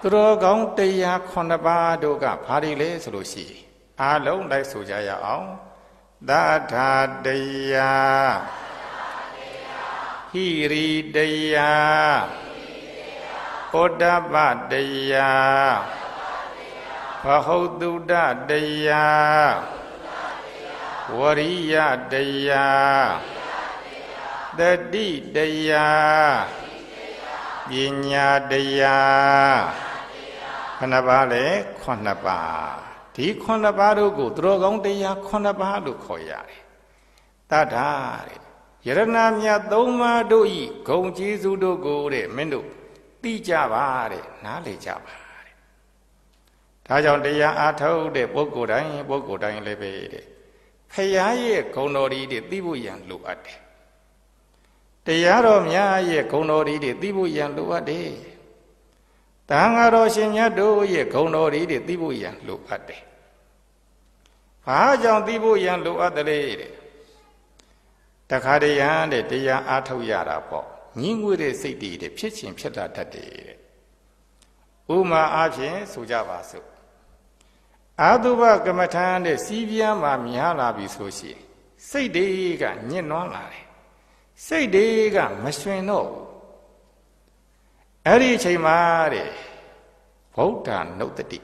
သူတော်ကောင်းတရားခုနှစ်ပါးတို့ကဘာတွေလဲဆိုလို့ရှိရင်အားလုံးလိုက်ဆိုကြရအောင်သဒ္ဓတရားဟိရိတရားဩတ္တပတရားဘဟုတုတတရားဝရိယတရားတတိတရားပညာတရားခဏပါလေခုနှစ်ပါးဒီခုနှစ်ပါးတို့ကိုသူတော်ကောင်းတရားခုနှစ်ပါးလို့ခေါ်ရတယ်တတာတဲ့ယရဏမြတ်သုံးပါးတို့ဤဂုံကျေးဇူးတို့ကိုတဲ့မင်းတို့သိကြပါတဲ့နားလေကြပါတဲ့ဒါကြောင့်တရားအားထုတ်တဲ့ပုဂ္ဂိုလ်တိုင်းပုဂ္ဂိုလ်တိုင်းလည်းပဲတဲ့ဖရာရဲ့ဂုဏ်တော်ကြီးတွေသိဖို့ရန်လိုအပ်တယ်တရားတော်များရဲ့ဂုဏ်တော်ကြီးတွေသိဖို့ရန်လိုအပ်တယ်တန်ဃာတော်ရှင်မြတ်တို့ရဲ့ဂုဏ်တော်ကြီးတွေသိဖို့ရန်လိုအပ်တယ်ဘာကြောင့်သိဖို့ရန်လိုအပ်တယ်တဲ့တခါတရံတဲ့တရားအားထုတ်ရတာပေါ့ငင်းငွေတဲ့စိတ်တွေဖြစ်ချင်းဖြစ်တာတတ်တယ်တဲ့ဥမာအားဖြင့်ဆိုကြပါစို့အာတုဘကမ္မထာနဲ့စီးပြားမှများလာပြီဆိုရှင် စိတ်တွေကညှဉ်းနှွမ်းလာတယ်စိတ်တွေကမရွှင်တော့ဘူးအဲ့ဒီအချိန်မှာတဲ့ဗုဒ္ဓနုတ်တတိ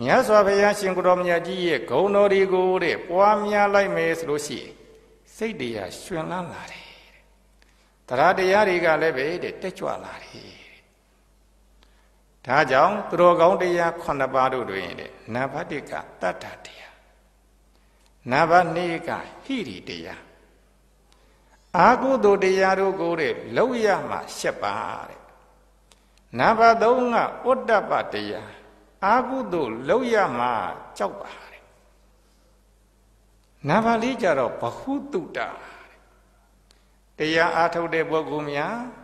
မြတ်စွာဘုရားရှင်ကိုတော်မြတ်ကြီးရဲ့ဂုဏ်တော်တွေကိုတဲ့ပွားများလိုက်မယ်ဆိုလို့ရှိရင်စိတ်တွေကရွှင်လန်းလာတယ်တရားတရားတွေကလည်းပဲတဲ့တက်ကြွလာတယ်ဒါကြောင့်သူတော်ကောင်းတရား9ပါးတို့တွင်တဲ့နံပါတ်1ကတတ္ထတရားနံပါတ်2ကဟိရိတရားအာဟုတုတရားတို့ကိုတဲ့လောက်ရမှာ7ပါးတဲ့နံပါတ်3ကဩတ္တပတရားအာဟုတုလောက်ရမှာ6ပါးတဲ့နံပါတ်4ကြတော့ဘဟုတုတတရားအားထုတ်တဲ့ပုဂ္ဂိုလ်များ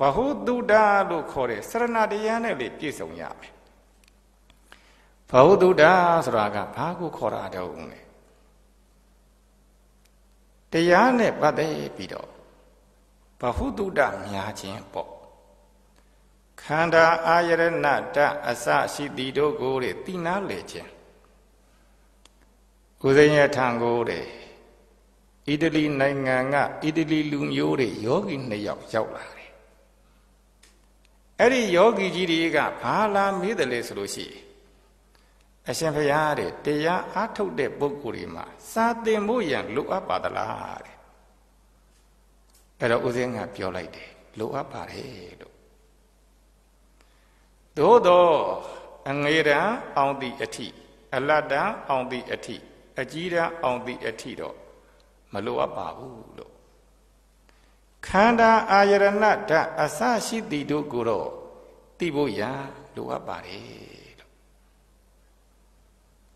ဘဟုတုဒ္ဒလို့ခေါ်တဲ့စရဏတရားနဲ့လေပြည့်စုံရမယ်ဘဟုတုဒ္ဒဆိုတာကဘာကိုခေါ်တာတုံးလဲတရားနဲ့ပတ်သက်ပြီးတော့ဘဟုတုဒ္ဒများခြင်းပေါ့ခန္ဓာအာယရဏတအစရှိသည်တို့ကိုတဲ့တိနာလေခြင်းကိုယ်စိညာထံကိုတဲ့ဣတလီနိုင်ငံကဣတလီလူမျိုးတွေယောဂီနှစ်ယောက်ရောက်လာတယ်အဲ့ဒီယောဂီကြီးတွေကဘာလာမေးတယ်လဲဆိုလို့ရှိရင်အရှင်ဘုရားတဲ့တရားအားထုတ်တဲ့ပုဂ္ဂိုလ်တွေမှာစာသင်ဖို့ရန်လိုအပ်ပါသလားတဲ့အဲ့တော့ဦးဇင်းကပြောလိုက်တယ်လိုအပ်ပါတယ်လို့သို့တော့အငေရန်အောင်သည့်အထိအလတ်တန်အောင်သည့်အထိ အကြီးတန်အောင်သည့်အထိတော့မလိုအပ်ပါဘူးခန္ဓာအာယရဏဓာတ်အစရှိတိတို့ကိုတော့သိဖို့ရလိုအပ်ပါတယ်လို့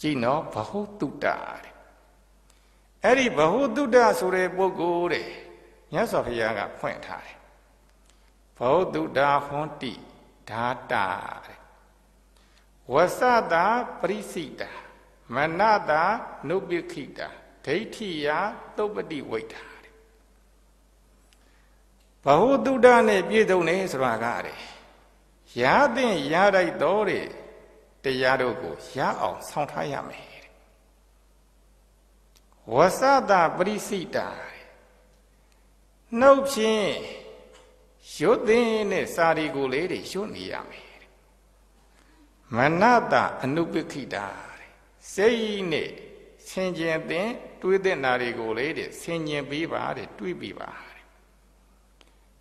ကြည်နော်ဘဟုတုတ္တတဲ့အဲ့ဒီဘဟုတုတ္တဆိုတဲ့ပုဂ္ဂိုလ်တဲ့မြတ်စွာဘုရားက ဖွင့်ထားတယ်ဘဟုတုတ္တဟွန်တိဓာတာတဲ့ဝဆတာပရိစိတာမနတာနုပိခိတာဒိဋ္ဌိယသုပ္ပတိဝိတာဘဟုတုဒ္ဒနဲ့ပြည့်စုံနေဆိုတာကတဲ့ရာသင့်ရာလိုက်တော်တဲ့တရားတို့ကိုရအောင်ဆောင်ထားရမယ်တဲ့ဝဆတာပရိစိတာနှုတ်ဖြင့်ရွတ်သိင်းနဲ့စာရီကိုလေးတွေရွတ်နေရမယ်မနတာအနုပခိတာတဲ့စိတ်နဲ့ဆင်ခြင်သင်တွေးတဲ့နာတွေကိုလေးတွေဆင်ခြင်ပြီးပါတဲ့တွေးပြီးပါ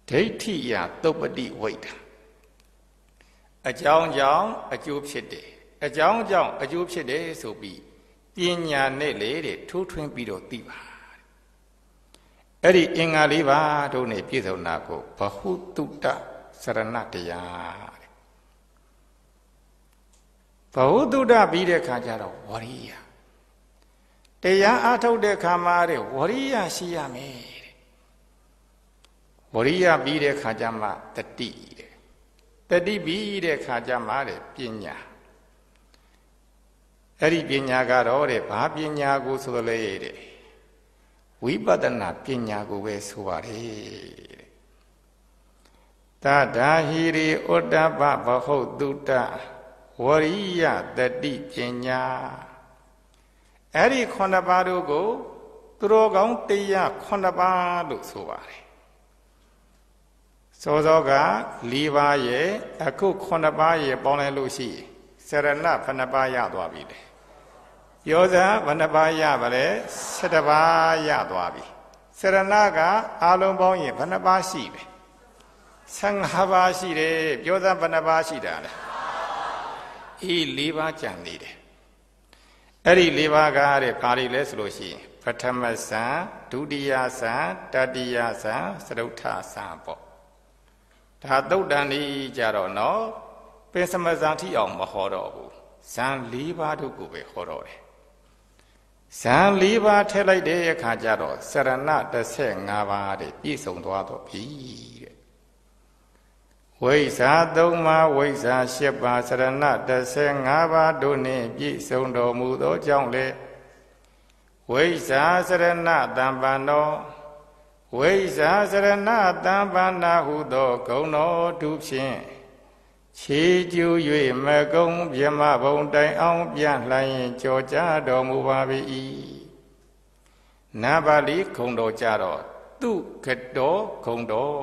ဒိဋ္ဌိယတုပ္ပတိဝိတ်တာအကြောင်းကြောင့်အကျိုးဖြစ်တယ်အကြောင်းကြောင့်အကျိုးဖြစ်တယ်ဆိုပြီးပညာနဲ့လေတဲ့ထိုးထွင်းပြီးတော့သိပါအဲ့ဒီအင်္ဂါလေးပါတို့နဲ့ပြည့်စုံတာကိုဘဟုတုတ္တစရဏတရားတဲ့ဘဟုတုတ္တပြီးတဲ့ခါကျတော့ဝရိယတရားအထုတ်တဲ့ခါမှာတဲ့ဝရိယရှိရမယ်ဗရိယပြီးတဲ့ခါကျမှတတိတဲ့တတိပြီးတဲ့ခါကျမှတဲ့ပညာအဲ့ဒီပညာကတော့တဲ့ဘာပညာကို ဆိုလဲတဲ့ဝိပဿနာပညာကိုပဲဆိုပါတယ်တဒါဟိရိဩတ္တပဘဟုတ်တုတဝရိယတတိပညာအဲ့ဒီခုနှစ်ပါးတို့ကိုသူတော်ကောင်းတရားခုနှစ်ပါးလို့ဆိုပါတယ်စောစောက၄ပါးရဲ့အခု9ပါးရဲ့ပေါင်းလိုက်လို့ရှိစရဏဘဏပါးရသွားပြီလေယောဇဘဏပါးရပါလေ7ပါးရသွားပြီစရဏကအလုံးပေါင်းရင်ဘဏပါးရှိပဲ15ပါးရှိတယ်ယောဇဘဏပါးရှိတာလေအေး၄ပါးကြံနေတယ်အဲ့ဒီ၄ပါးကတဲ့ဘာတွေလဲဆိုလို့ရှိရင်ပထမဆံဒုတိယဆံတတိယဆံသရုတ်ထဆံပေါ့ဒါသုတ်တန်ဒီကြတော့နော်ပင်စမဇန်ထိအောင်မဟောတော့ဘူးဇန်၄ပါးတို့ကိုပဲဟောတော့တယ်ဇန်၄ပါးထည့်လိုက်တဲ့အခါကျတော့စရဏ15ပါးတဲ့ပြည့်စုံသွားတော့ပြီတဲ့ဝိဇာ3ပါးဝိဇာ7ပါးစရဏ15ပါးတို့နှင့် ပြည့်စုံတော်မူသောကြောင့်လေဝိဇာစရဏတံပံတော်ဝိဇာစရဏတံပါဏဟုသောဂုံတော်သူဖြင့်ခြေကျူး၍မကုံမြမဘုံတိုင်အောင်ပြန်လှန်ရင်ကြော်ကြတော်မူပါ၏နာပါဠိဂုံတော်ကြတော့သူခတော်ဂုံတော်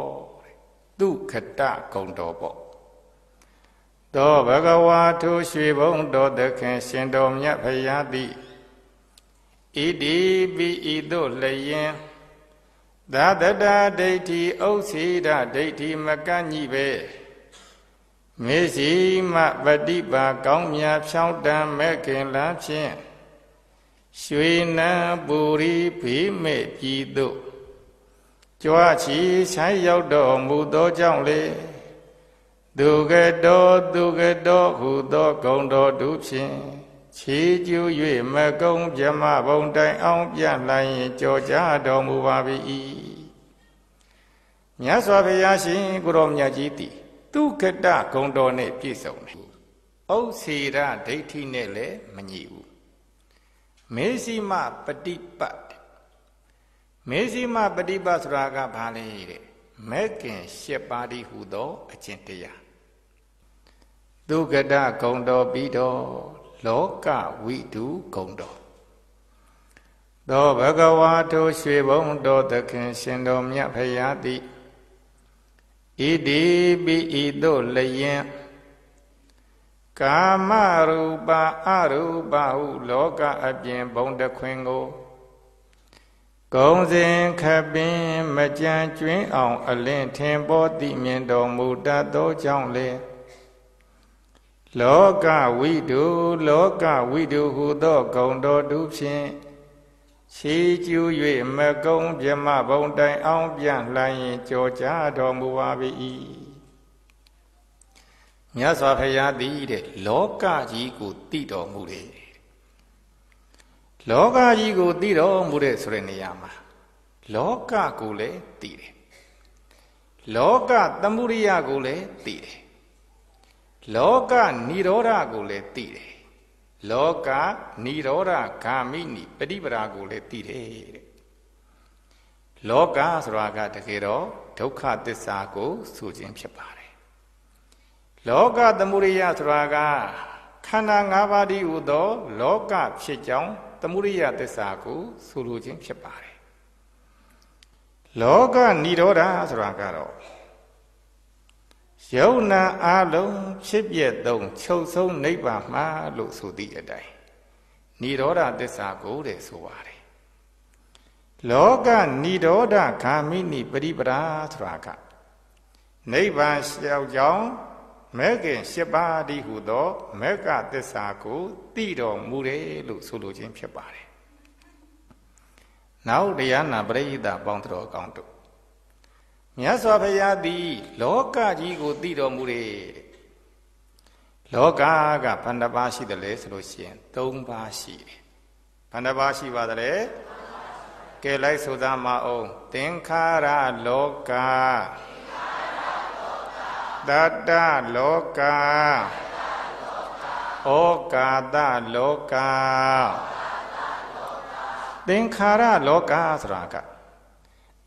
သူခတဂုံတော်ပေါ့သောဘဂဝါထိုရွှေဘုံတော်သခင်ရှင်တော်မြတ်ဖရာသည်ဣတိပိဤသို့လျင်သာတတာဒိဋ္ဌိဥစ္စေဒဒိဋ္ဌိမကညိပဲမေစီမပฏิပါကောင်းမြတ်ဖြောင်းတံမဲ့ခင်လာဖြင့်ရွှေနံပူရိဖိမေပြည်သို့ကြွားချီဆိုင်ရောက်တော်မူသောကြောင့်လေဒုက္ကတောဒုက္ကတောဟုသောဂုံတော်သူဖြင့်ခြေကျူး၍မကုံမြမဘုံတိုင်အောင်ပြန့်လိုက်ရင်ကြော်ကြတော်မူပါ၏မြတ်စွာဘုရားရှင်ကိုရောမြတ်ကြီးသည်သူခတဂုံတော်နဲ့ပြည့်စုံတယ်။ဥစ္စေရဒိဋ္ဌိနဲ့လည်းမညီဘူး။မေစီမပฏิပတ်မေစီမပฏิပတ်ဆိုတာကဘာလဲတဲ့။မဲကင်ရှစ်ပါးတိဟူသောအကျင့်တရား။သူခတဂုံတော်ပြီးတော့လောကဝိတုဂုံတော်သောဘဂဝါထိုရွှေဘုံတော်သခင်ရှင်တော်မြတ်ဖရာတိဣတိပိဣတို့လျင်ကာမရူပအရူပဟုလောက အပြင်ဘုံတခွင်ကိုဂုံစဉ်ခပင်မကြံကျွင်းအောင် အလင်းထင်ပေါ်တိမြင်တော်မူတတ်သောကြောင့်လည်းလောကဝိတုလောကဝိတုဟူသောဂုံတော်သူဖြင့်ရှေးကျူး၍မကုံမြမဘုံတိုင်အောင်ပြန်လှန်ရင်ကြော်ကြတော်မူပါ၏မြတ်စွာဘုရားသည်တဲ့လောကကြီးကိုတည်တော်မူတယ်လောကကြီးကိုတည်တော်မူတဲ့ဆိုတဲ့နေရာမှာလောကကိုလည်းတည်တယ်လောကသမုဒိယကိုလည်းတည်တယ်လောကនិရောဓကိုလည်းသိတယ်လောကនិရောဓဂာမိနိပฏิပဒါကိုလည်းသိတယ်တဲ့လောကဆိုတာကတကယ်တော့ဒုက္ခသစ္စာကိုဆိုခြင်းဖြစ်ပါတယ်လောက သမုဒိယဆိုတာက ခန္ဓာ၅ပါးဒီဟူသောလောကဖြစ်ကြောင်းသမုဒိယသစ္စာကိုဆိုလိုခြင်းဖြစ်ပါတယ်လောကនិရောဓဆိုတာကတော့ယုံနာအလုံးဖြစ်ပြက်သုံးချုပ်ဆုံးနိဗ္ဗာန်မှာလို့ဆိုသည့်အတိုင်းនិရောဓသစ္စာကိုတဲ့ဆိုပါတယ်လောကនិရောဓဂာမိနိပရိပရာဆိုတာကနိဗ္ဗာန်ရှောက်ကြောင်းမဲခင်ရှစ်ပါးတည်းဟူသောမဲကသစ္စာကိုသိတော်မူတယ်လို့ဆိုလိုခြင်းဖြစ်ပါတယ်နောက်တရားနာပရိသတ်ပေါင်းတော်ကောင်းတို့မြတ်စွာဘုရားသည် လောကကြီးကိုသိတော်မူတယ်လောကကဘန္တပါရှိတယ်လဲဆိုလို့ရှိရင်၃ပါးရှိတယ်ဘန္တပါရှိပါတယ်ကဲလိုက်ဆိုသားမအောင်သင်္ခါရလောကသတ္တလောကဩကာသလောကသင်္ခါရလောကဆိုတာက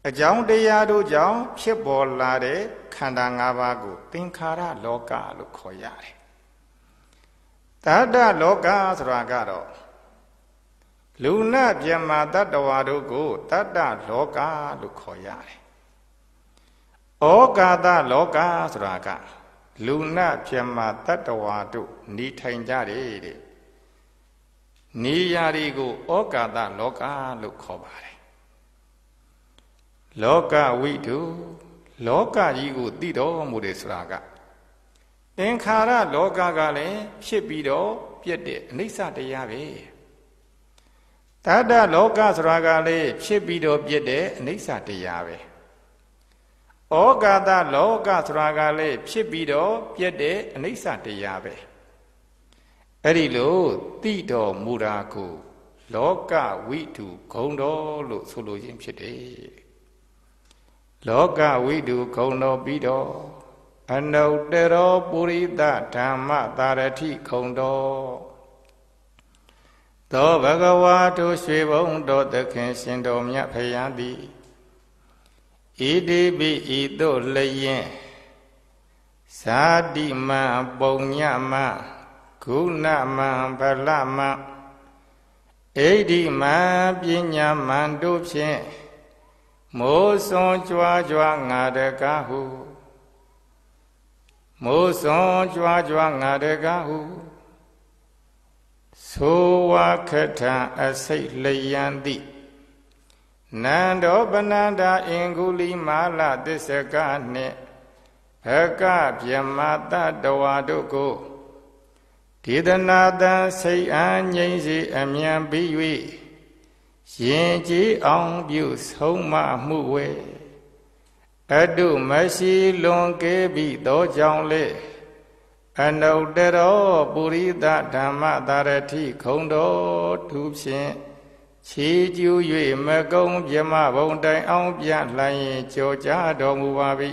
အကြောင်းတရားတို့ကြောင့်ဖြစ်ပေါ်လာတဲ့ခန္ဓာ၅ပါးကိုသင်္ခါရလောကလို့ခေါ်ရတယ်။တတ္တလောကဆိုတာကတော့လူနာပြမတတ္တဝါတို့ကိုတတ္တလောကလို့ခေါ်ရတယ်။ဩကာသလောကဆိုတာက လူနာပြမတတ္တဝါတို့နေထိုင်ကြတယ်တဲ့။နေရာတွေကိုဩကာသလောကလို့ခေါ်ပါတယ်လောကဝိတုလောကကြီးကိုသိတော်မူတယ်ဆိုတာကသင်္ခါရလောကကလည်းဖြစ်ပြီးတော့ပြည့်တဲ့အနိစ္စတရားပဲတတ္တလောကဆိုတာကလည်းဖြစ်ပြီးတော့ပြည့်တဲ့အနိစ္စတရားပဲဩကာသလောကဆိုတာကလည်းဖြစ်ပြီးတော့ပြည့်တဲ့အနိစ္စတရားပဲအဲ့ဒီလိုသိတော်မူတာကိုလောကဝိတုဂုံတော်လို့ဆိုလိုရင်းဖြစ်တယ်လောကဝိတုဂုံတော်ပြီးတော်အနုတ္တရောပုရိသဓမ္မတာရတိခုံတော်သောဘဂဝါတို့ရွှေဘုံတော်သခင်ရှင်တော်မြတ်ဖယားသည်ဣတိပိဤသို့လျင်ဇာတိမံပုံညမံဂုဏမံဗလမံဣတိမံပညာမံတို့ဖြင့်မိုးစွန်ကြွားကြွားငါတကားဟုမိုးစွန်ကြွားကြွားငါတကားဟုဆိုဝါခထံအစိတ်လျံသည့်နန္ဒောပနန္ဒာအင်္ဂုလိမာလသစ္စကနှင့်ဘကဗျမတတဝါတို့ကိုဒေသနာတံစိတ်အငြိမ့်စီအမြန်ပြီး၍ရင်ကြည်အောင်ပြုဆုံးမမှုဝဲအတုမရှိလွန်ကဲပြီးသောကြောင့်လေအနုတ္တရောပုရိသဓမ္မတာရတိခုံတော်သူဖြင့်ခြေကျူး၍မကုံမြမဘုံတိုင်အောင်ပြလှန်ရင်ကြောကြတော်မူပါ၏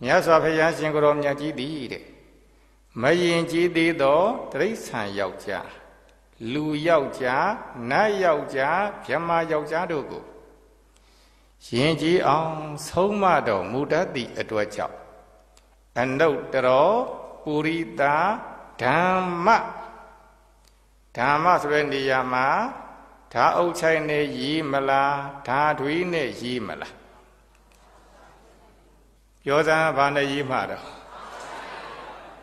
မြတ်စွာဘုရားရှင်ကိုယ်တော်မြတ်ကြီးသည်တဲ့မယင်ကြည်သေးသောတိရစ္ဆာန်ယောက်ျားလူယောက်ျားနတ်ယောက်ျားဗြဟ္မာယောက်ျားတို့ကိုယင်ကြည်အောင်ဆုံးမတော်မူတတ်သည့်အတွက်ကြောင့်အနုတ္တရောပုရိတာဓမ္မဓမ္မဆိုတဲ့နေရာမှာဓာအုပ်ချိုင်နဲ့ရည်မလားဓာထွေးနဲ့ရည်မလားပြောစမ်းဘာနဲ့ရည်မှာတော့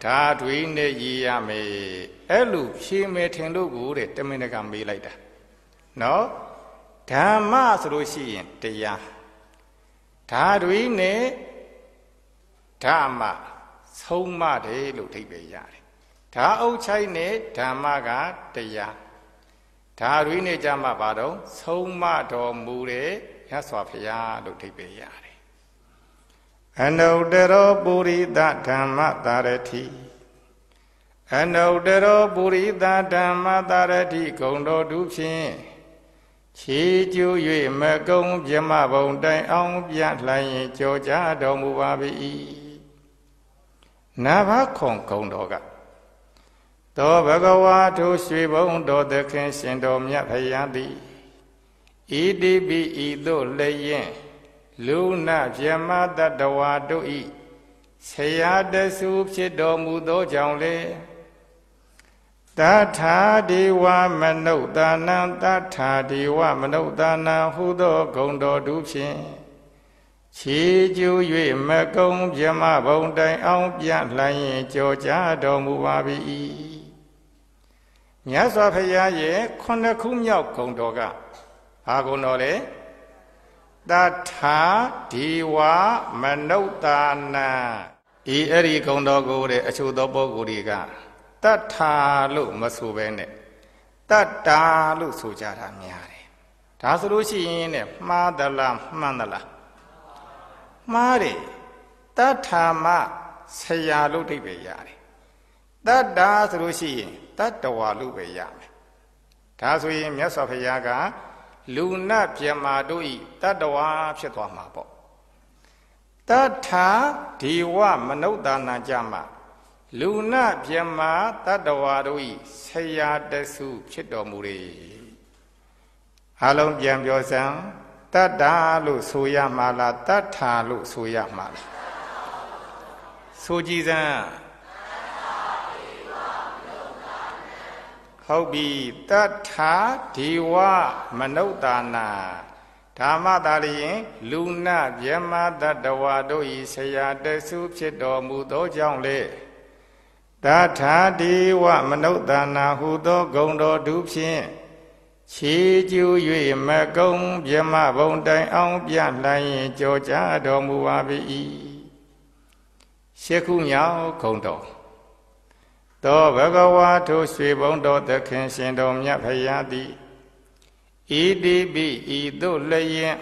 ဓာထွေးနဲ့ရည်ရမယ်အဲ့လိုဖြေမယ်ထင်လို့ကိုတဲ့တမင်တကာမေးလိုက်တာနော်ဓမ္မဆိုလို့ရှိရင်တရားဓာတွေနဲ့ဓမ္မဆုံးမတယ်လို့ထိပ်ပဲရတယ်ဓာအုပ်ချိုက်နဲ့ဓမ္မကတရားဓာတွေနဲ့ကြမှာပါတော့ဆုံးမတော်မူတဲ့ရသော်ဖရာလို့ထိပ်ပဲရတယ်အနုတ္တရောပုရိသဓမ္မတာရတိအနုတ္တရောပုရိသဓမ္မတာရတိဂုံတော်သူဖြင့်ခြေကျူး၍မကုံမြမဘုံတိုင်အောင်ပြလှိုင်းရင်ကြောကြတော်မူပါ၏နဘခွန်ဂုံတော်ကသောဘဂဝါထုရွှေဘုံတော်သခင်ရှင်တော်မြတ်ဖယားသည်ဤတိပိဤသို့လည်းယင်လူနာမြမတတဝါတို့ဤဆရာတဆူဖြစ်တော်မူသောကြောင့်လည်းတာထာဒေဝမနုဿာနံတာထာဒေဝမနုဿာနံဟုသောဂုံတော်သူဖြင့်ခြေကျူး၍မကုံမြမဘုံတိုင်အောင်ပြလှန်ရင်ကြော်ကြတော်မူပါ၏မြတ်စွာဘုရားရဲ့ခုနှစ်ခုမြောက်ဂုံတော်ကဘာဂုံတော်လဲတထာဒီဝ မနုဿာနဤအဲ့ဒီဂုံတော်ကိုတဲ့အချို့သောပုဂ္ဂိုလ်တွေကတတ်ထာလို့မဆိုဘဲနဲ့တတ်တာလို့ဆိုကြတာများတယ်ဒါဆိုလို့ရှိရင်နဲ့မှားသလားမှန်သလားမှားတယ်တတ်ထာမဆရာလို့အဓိပ္ပာယ်ရတယ်တတ်တာဆိုလို့ရှိရင်တတ္တဝါလို့ပဲရမယ်ဒါဆိုရင်မြတ်စွာဘုရားကလူနပြမတို့ဤတတ္တဝါဖြစ်သွားမှာပေါ့တထာဒီဝမနုဿာနာကြမှာလူနာဗြဟ္မာတတ္တဝါတို့၏ဆရာတဆုဖြစ်တော်မူ၏အလုံးပြန်ပြောစမ်းတတ္တာလို့ဆိုရမှာလားတတ္ထာလို့ဆိုရမှာလားဆိုကြည်စမ်းဟုတ်ပြီတတ္ထာဒီဝမနုဿာနာဓမ္မတာလျင်လူနာဗြဟ္မာတတ္တဝါတို့၏ဆရာတဆုဖြစ်တော်မူသောကြောင့်လေတာထာဒေဝမနုဿာနာဟုသောဂုံတော်ဒုဖြင့်ခြေကျူး၍မကုံမြမဘုံတိုင်အောင်ပြလှိုင်းရင်ကြော်ကြတော်မူပါ၏ရှ िख ုမြောက်ဂုံတော်သောဘဂဝါထိုရွှေဘုံတော်သခင်ရှင်တော်မြတ်ဖရာသည်ဤတိပိဤသို့လျင်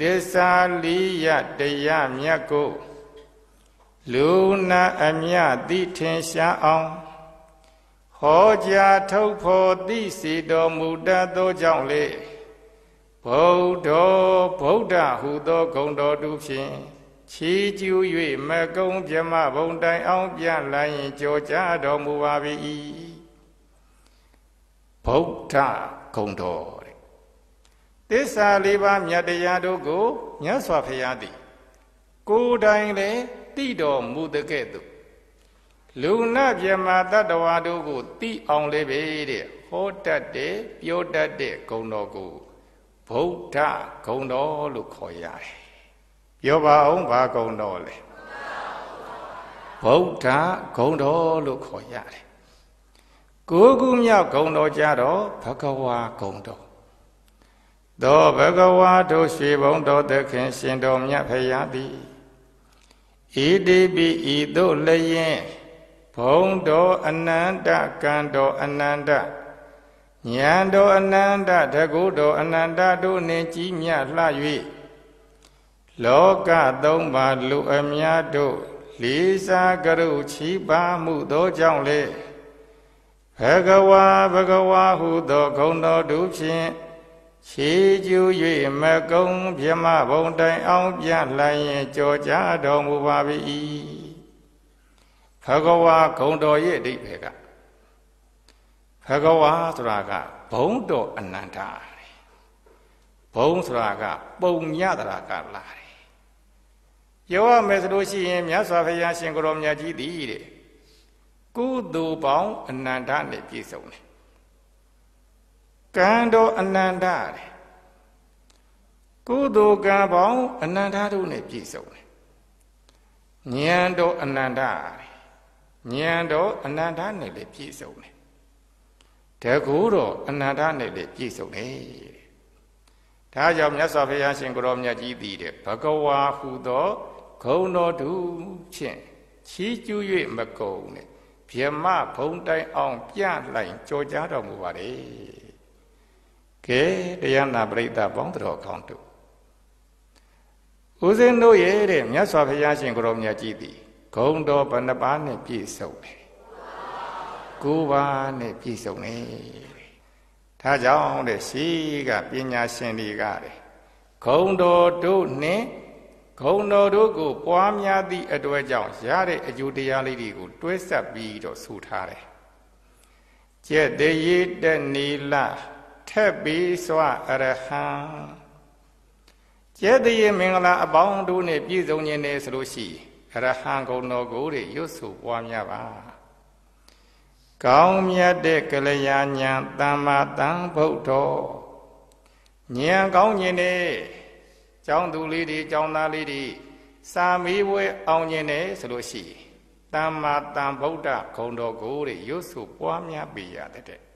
သစ္စာလိယတရားမြတ်ကိုလူနာအမြတိထင်ရှားအောင်ဟောကြားထုတ်ဖော်သိစေတော်မူတတ်သောကြောင့်လေဗုဒ္ဓဗုဒ္ဓဟူသောဂုံတော်သူဖြင့်ချီးကျူး၍မကုံပြမဘုံတိုင်အောင်ပြလိုင်းရင်ကြောကြားတော်မူပါ၏ဗုဒ္ဓဂုံတော်တဲ့သစ္စာလေးပါးမြတ်တရားတို့ကိုမြတ်စွာဘုရားသည်ကိုယ်တိုင်လည်းတိတော်မူတကဲ့သို့လူနာမြမာတတ္တဝါတို့ကိုတိအောင်လေးပဲတဲ့ဟောတတ်တဲ့ပြောတတ်တဲ့ဂုဏ်တော်ကိုဗုဒ္ဓဂုဏ်တော်လို့ခေါ်ရတယ်ပြောပါအောင်ဘာဂုဏ်တော်လဲဗုဒ္ဓဂုဏ်တော်လို့ခေါ်ရတယ်ကိုကုမြောက်ဂုံတော်ကြတော့ဘဂဝါဂုံတော်သောဘဂဝါတို့ရွှေဘုံတော်သခင်ရှင်တော်မြတ်ဖရာသည်ဣတိပိဤသို့လည်းယင်ဘုံတော်အနန္တကံတော်အနန္တဉာဏ်တော်အနန္တတကုတော်အနန္တတို့နှင့်ကြီးမြတ်လှ၍လောကသုံးပါလူအများတို့လေးစားကြုချီးပါမှုသောကြောင့်လေဘဂဝါဘဂဝါဟုသောဂုဏ်တော်တို့ဖြင့်ရှေးကျူး၍မကုံမြမဘုံတိုင်အောင်ပြလှန်ရင်ကြော်ကြတော်မူပါ၏ဘဂဝါဂုံတော်ရဲ့အဓိပ္ပာယ်ကဘဂဝါဆိုတာကဘုံတော်အနန္တဘုံဆိုတာက ပုံညတရာကလာတယ်ပြောရမယ်ဆိုလို့ရှိရင်မြတ်စွာဘုရားရှင်ကိုရောမြတ်ကြီးသည်တဲ့ကုသိုလ်ပေါင်းအနန္တနဲ့ပြည့်စုံတယ်ကံတော်အနန္တတဲ့ကုသိုလ်ကံပေါင်းအနန္တတို့နဲ့ပြည့်စုံတယ်ဉာဏ်တော်အနန္တတဲ့ဉာဏ်တော်အနန္တနဲ့လည်းပြည့်စုံတယ်တကူတော်အနန္တနဲ့လည်းပြည့်စုံတယ်ဒါကြောင့်မြတ်စွာဘုရားရှင်ကိုရောမြတ်ကြီးသည်တဲ့ဘဂဝါဟူသောဂုံတော်သူဖြင့်ချီးကျူး၍မကုန်တဲ့ဗြဟ္မဘုံတိုင်အောင်ပြလိုက်ကြောကြားတော်မူပါလေကဲတရားနာပရိသတ်ပေါင်းတော်ကောင်းတို့ဦးဇင်းတို့ရဲ့တဲ့မြတ်စွာဘုရားရှင် ကိုရောမြတ်ကြီးသည်ဂုံတော်ဘဏ္ဍပါနဲ့ပြည့်စုံတယ်ကိုးပါးနဲ့ပြည့်စုံတယ်ဒါကြောင့်တဲ့ရှိကပညာရှင်တွေကတဲ့ဂုံတော်တို့နဲ့ဂုံတော်တို့ကိုပွားများသည့်အတွေ့အကြုံရတဲ့အကျိုးတရားလေးတွေကိုတွဲဆက်ပြီးတော့ဆိုထားတယ်ကျက်တရေတက်နီလာထက်ပိစွာအရဟံကျဲတရေမင်္ဂလာအပေါင်းတို့နဲ့ပြည့်စုံခြင်းနဲ့ဆိုလို့ရှိအရဟံဂုဏ်တော်ကိုရွတ်ဆိုပွားများပါကောင်းမြတ်တဲ့ကလျာဏ်သမ္မာတန်ဗုဒ္ဓဉာဏ်ကောင်းခြင်းနဲ့ကျောင်းသူလေးတွေကျောင်းသားလေးတွေစာမေးပွဲအောင်ခြင်းနဲ့ဆိုလို့ရှိသမ္မာတန်ဗုဒ္ဓဂုဏ်တော်ကိုရွတ်ဆိုပွားများပေးရတဲ့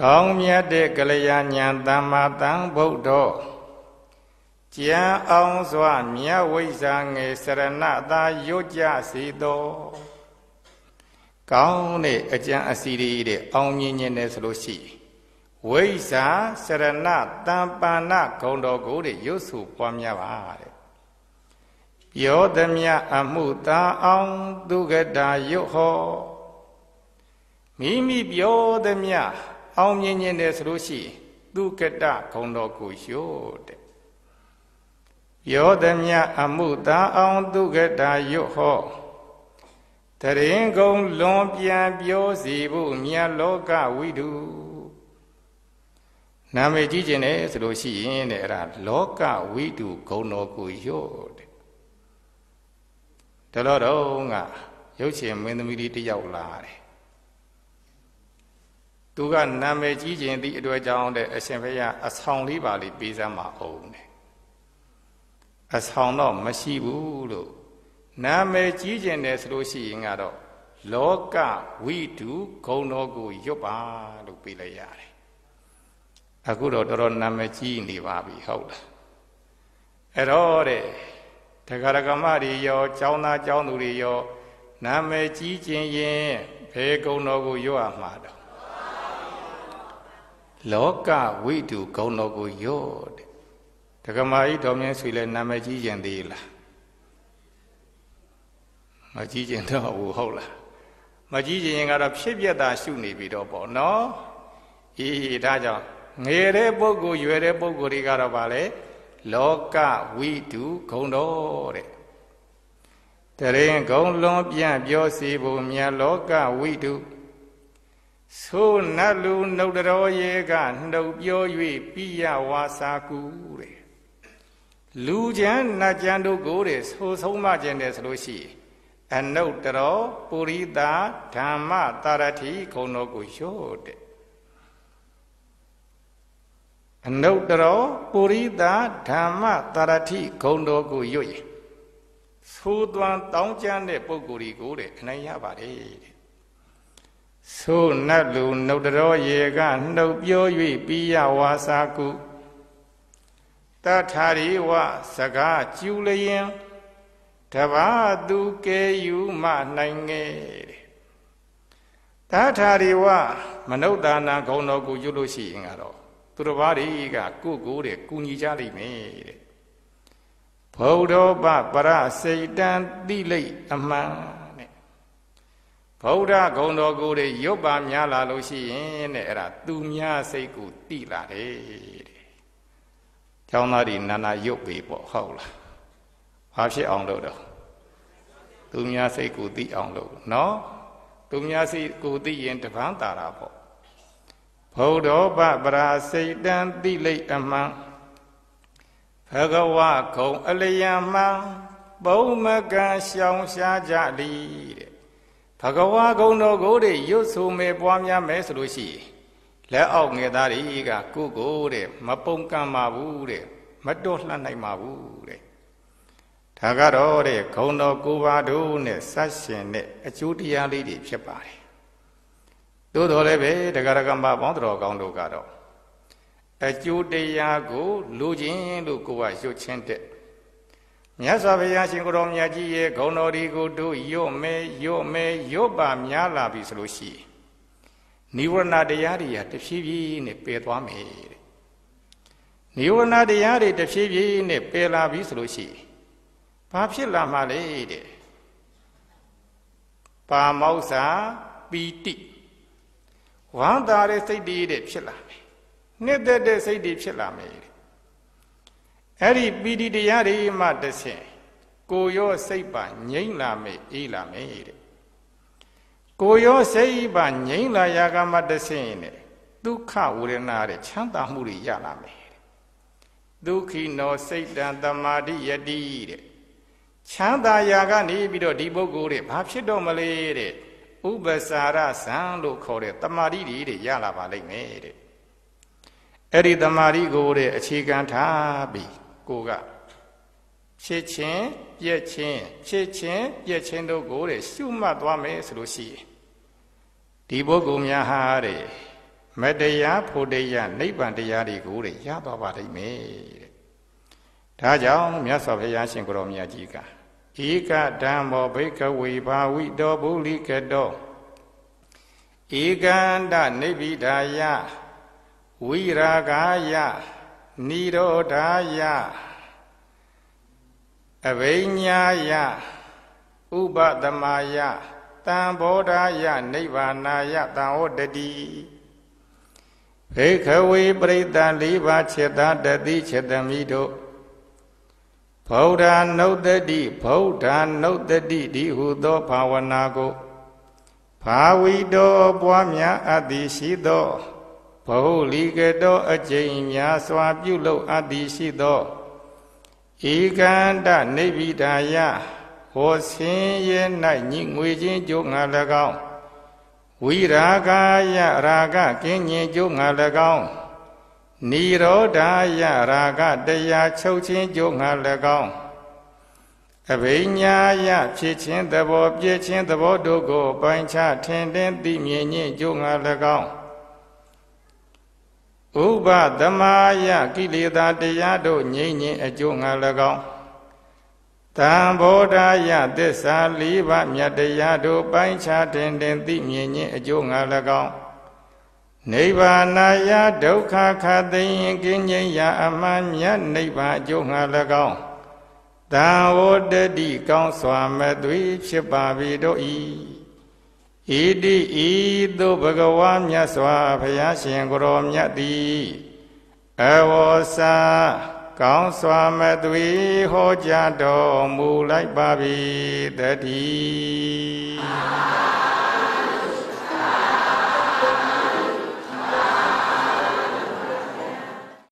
ကောင်းမြတ်တဲ့ကလျာဏ်သမ္မာတန်ဗုဒ္ဓကျမ်းအောင်စွာမြတ်ဝိဇာငယ်စရဏသာရွတ်ကြစီတော်ကောင်းတဲ့အကျမ်းအစီရီတဲ့အောင်မြင်ခြင်းနဲ့ဆိုလို့ရှိဝိဇာစရဏတံပါဏဂုံတော်ကိုတဲ့ရွတ်ဆိုပွားများပါတဲ့ပြောသမျှအမှုသာအောင်သူကတာရွတ်ဟောမိမိပြောသမျှအောင်မြင်ခြင်းတယ်ဆိုလို့ရှိရင်သူကတဂုံတော်ကိုရှုတဲ့ယောသမြအမှုသာအောင်သူကတရွတ်ဟောတရင်ကုံလွန်ပြန်ပြောစီဖို့မြတ်လောကဝိတုနာမည်ကြီးခြင်းတယ်ဆိုလို့ရှိရင်တဲ့အဲ့ဒါလောကဝိတုဂုံတော်ကိုရွတ်တဲ့ဒါတော့တော့ကရုပ်ရှင်မင်းသမီးလေးတယောက်လာတယ်သူကနာမည်ကြီးခြင်းသည့်အတွေ့အကြုံတဲ့အရှင်ဘုရားအဆောင်လေးပါလေးပေးစမ်းမအောင်နဲ့အဆောင်တော့မရှိဘူးလို့နာမည်ကြီးခြင်းတယ်ဆိုလို့ရှိရင်ကတော့လောကဝိတုဂုံတော်ကိုရွတ်ပါလို့ပြလိုက်ရတယ်အခုတော့တော်တော်နာမည်ကြီးနေပါပြီဟုတ်လားအဲ့တော့တဲ့တဂရကမတွေရောចောင်းသားចောင်းသူတွေရောနာမည်ကြီးခြင်းရင်ဘယ်ဂုံတော်ကိုရွတ်ရမှာတော့လောကဝိတုဂုံတော်ကိုယော့တဲ့ဒကမာကြီးတော်မြင်းဆွေလဲနာမည်ကြီးရင်သေးလားမကြီးကျင်တော့ဘူးဟုတ်လားမကြီးကျင်ကတော့ဖြစ်ပြတာရှုနေပြီတော့ပေါ့နော်အေးဒါကြောင့်ငယ်တဲ့ပုဂ္ဂိုလ်ရွယ်တဲ့ပုဂ္ဂိုလ်တွေကတော့ဗာလေလောကဝိတုဂုံတော်တဲ့တရင်ဂုံလွန်ပြန့်ပြောစီပုံမြန်လောကဝိတုသို့နတ်လူနှုတ်တော်ရေကနှုတ်ပြော၍ပိယဝါစာကုတဲ့လူကျန်နတ်ကျန်တို့ကိုတဲ့သို့ဆုံးမကျင်တယ်ဆိုလို့ရှိ အနုတ္တရောပုရိသာဓမ္မတာရတိခုံတော်ကိုရော့တဲ့အနုတ္တရောပုရိသာဓမ္မတာရတိခုံတော်ကိုရွတ်ရင်သို့သွန်တောင်းကျမ်းတဲ့ပုဂ္ဂိုလ်တွေကိုတဲ့အနိုင်ရပါတယ်တဲ့ဆိုနတ်လူနှုတ်တော်ရေကနှုတ်ပြော၍ပိယဝါစာကုတထာရီဝစကားကျူလျင်တဘာသူကဲယူမနိုင်ငယ်တထာရီဝမနုဿာနာဂုံတော်ကိုယူလို့ရှိရင်ကတော့သူတော်ဘာတွေကကိုကိုတဲ့ကုညီကြလိမ့်မယ်တဲ့ဘုဒ္ဓောပပရစေတံတိလိအမှန်ဗုဒ္ဓဂုံတော်ကိုယ်တွေရွတ်ပါများလာလို့ရှိရင်တဲ့အဲ့ဒါသူများစိတ်ကိုတိလာတယ်တဲ့။ကျောင်းသားတွေနာနာရွတ်ပေပေါ့ဟုတ်လား။ဘာဖြစ်အောင်လုပ်တော့သူများစိတ်ကိုတိအောင်လုပ်နော်။သူများစိတ်ကိုတိရင်တပန်းတာတာပေါ့။ဘုဒ္ဓဘပရာစိတ်တံတိလိတ်အမှန်ဘဂဝဂုံအလျံမှဘုံမကံရှောင်ရှားကြလိတဲ့ဘဂဝါဂုံတော်ကိုတဲ့ရွတ်ဆိုမယ်ပွားများမယ်ဆိုလို့ရှိရင်လက်အောက်ငယ်သားတွေကကိုကိုတဲ့မပုံကံပါဘူးတဲ့မတော်လှနိုင်ပါဘူးတဲ့ဒါကတော့တဲ့ဂုံတော်ကိုပါတို့နဲ့ဆတ်ရှင်တဲ့အကျိုးတရားလေးတွေဖြစ်ပါတယ်သို့တော်လည်းပဲတရားကမ္ဘာပေါင်းတော်ကောင်းတို့ကတော့အကျိုးတရားကိုလိုချင်လို့ကိုကရွတ်ချင်းတဲ့မြတ်စွာဘုရားရှင်ကိုတော်မြတ်ကြီးရဲ့ဂုဏ်တော်ဒီကိုတို့ရွတ်မဲရွတ်မဲရွတ်ပါများလာပြီဆိုလို့ရှိရင်နိဝရဏတရားတွေကတဖြည်းဖြည်းနဲ့ပယ်သွားမယ်တဲ့နိဝရဏတရားတွေတဖြည်းဖြည်းနဲ့ပယ်လာပြီဆိုလို့ရှိရင်ဘာဖြစ်လာမှာလဲတဲ့ပါမောက္ခာပီတိဝမ်းသာတဲ့စိတ်တွေတဲ့ဖြစ်လာမယ်နှစ်သက်တဲ့စိတ်တွေဖြစ်လာမယ်အဲ့ဒီပီတိတရားတွေမှတဆင် ကိုရောစိတ်ပါငြိမ့်လာမယ်အေးလာမယ်တဲ့ကိုရောစိတ်ပါငြိမ့်လာရာကမှတဆင်တဲ့ဒုက္ခဝေဒနာတဲ့ချမ်းသာမှုတွေရလာမယ်တဲ့ဒုက္ခိနောစိတ်တံတမာတိယတိတဲ့ချမ်းသာရာက နေပြီးတော့ဒီပုဂ္ဂိုလ်တဲ့ဘာဖြစ်တော့မလဲတဲ့ဥပ္ပစာရဇံလို့ခေါ်တဲ့တမာတိတွေတဲ့ရလာပါလိမ့်မယ်တဲ့အဲ့ဒီတမာတိကိုတဲ့အခြေခံထားပြီးကိုကဖြစ်ချင်းပြက်ချင်းဖြစ်ချင်းပြက်ချင်းတို့ကိုတဲ့ရှုမှတ်သွားမယ်ဆိုလို့ရှိရင်ဒီပုဂ္ဂိုလ်များဟာတဲ့မတရားဖို့တရားနိဗ္ဗာန်တရားတွေကိုတဲ့ရသွားပါလိမ့်မယ်တဲ့ဒါကြောင့်မြတ်စွာဘုရားရှင်ကိုရောမြတ်ကြီးကဧကဓမ္မောဘိကဝေဘာဝိတောပုလိကတောဧကန္တနိဗ္ဗိဒာယဝိရာဂာယနိရောဓာယအဘိညာယဥပသမာယတံဘောဓာယနိဗ္ဗာနာယတံဟောတတိဘိခဝေပရိသန်၄ပါးချက်သာတတိချက်သမီတို့ဗုဒ္ဓနုတ္တိဗုဒ္ဓနုတ္တိဒီဟုသောဘာဝနာကိုဘာဝီတော်ပွားများအပ်သည်ရှိသောဘဟုလီကတောအကျိန်များစွာပြုလုပ်အပ်သည်ရှိသောဧကန္တနိဗ္ဗိဒါယဟောဆင်းရဲ၌ညငွေချင်းကျိုးငါ၎င်းဝိရာဂာယရာဂကင်းညင်ကျိုးငါ၎င်းနိရောဓာယရာဂတရားချုပ်ချင်းကျိုးငါ၎င်းအဘိညာယဖြစ်ခြင်းသဘောပြည့်ခြင်းသဘောတို့ကိုပိုင်းခြားထင်ထင်သိမြင်ခြင်းကျိုးငါ၎င်းဥပသမယကိလေသာတရားတို့ငြိမ့်ငြိမ်အကျိုးငါ၎င်းတံဘောဓာယသစ္စာ၄ပါးမြတ်တရားတို့ပိုင်းခြားတင်တင်သိမြင်ခြင်းအကျိုးငါ၎င်းနိဗ္ဗာနာယဒုက္ခခသိယင်ကင်းငြိမ်းရာအမှန်မြတ်နိဗ္ဗာန်အကျိုးငါ၎င်းတံဝတ္တိကောင်းစွာမသွေဖြစ်ပါပြီတို့၏ဣတိဤသို့ဘဂဝါမြတ်စွာဘုရားရှင်ကိုရောမြတ်သည်အဝောစာကောင်းစွာမသွေဟောကြားတော်မူလိုက်ပါပြီတတိ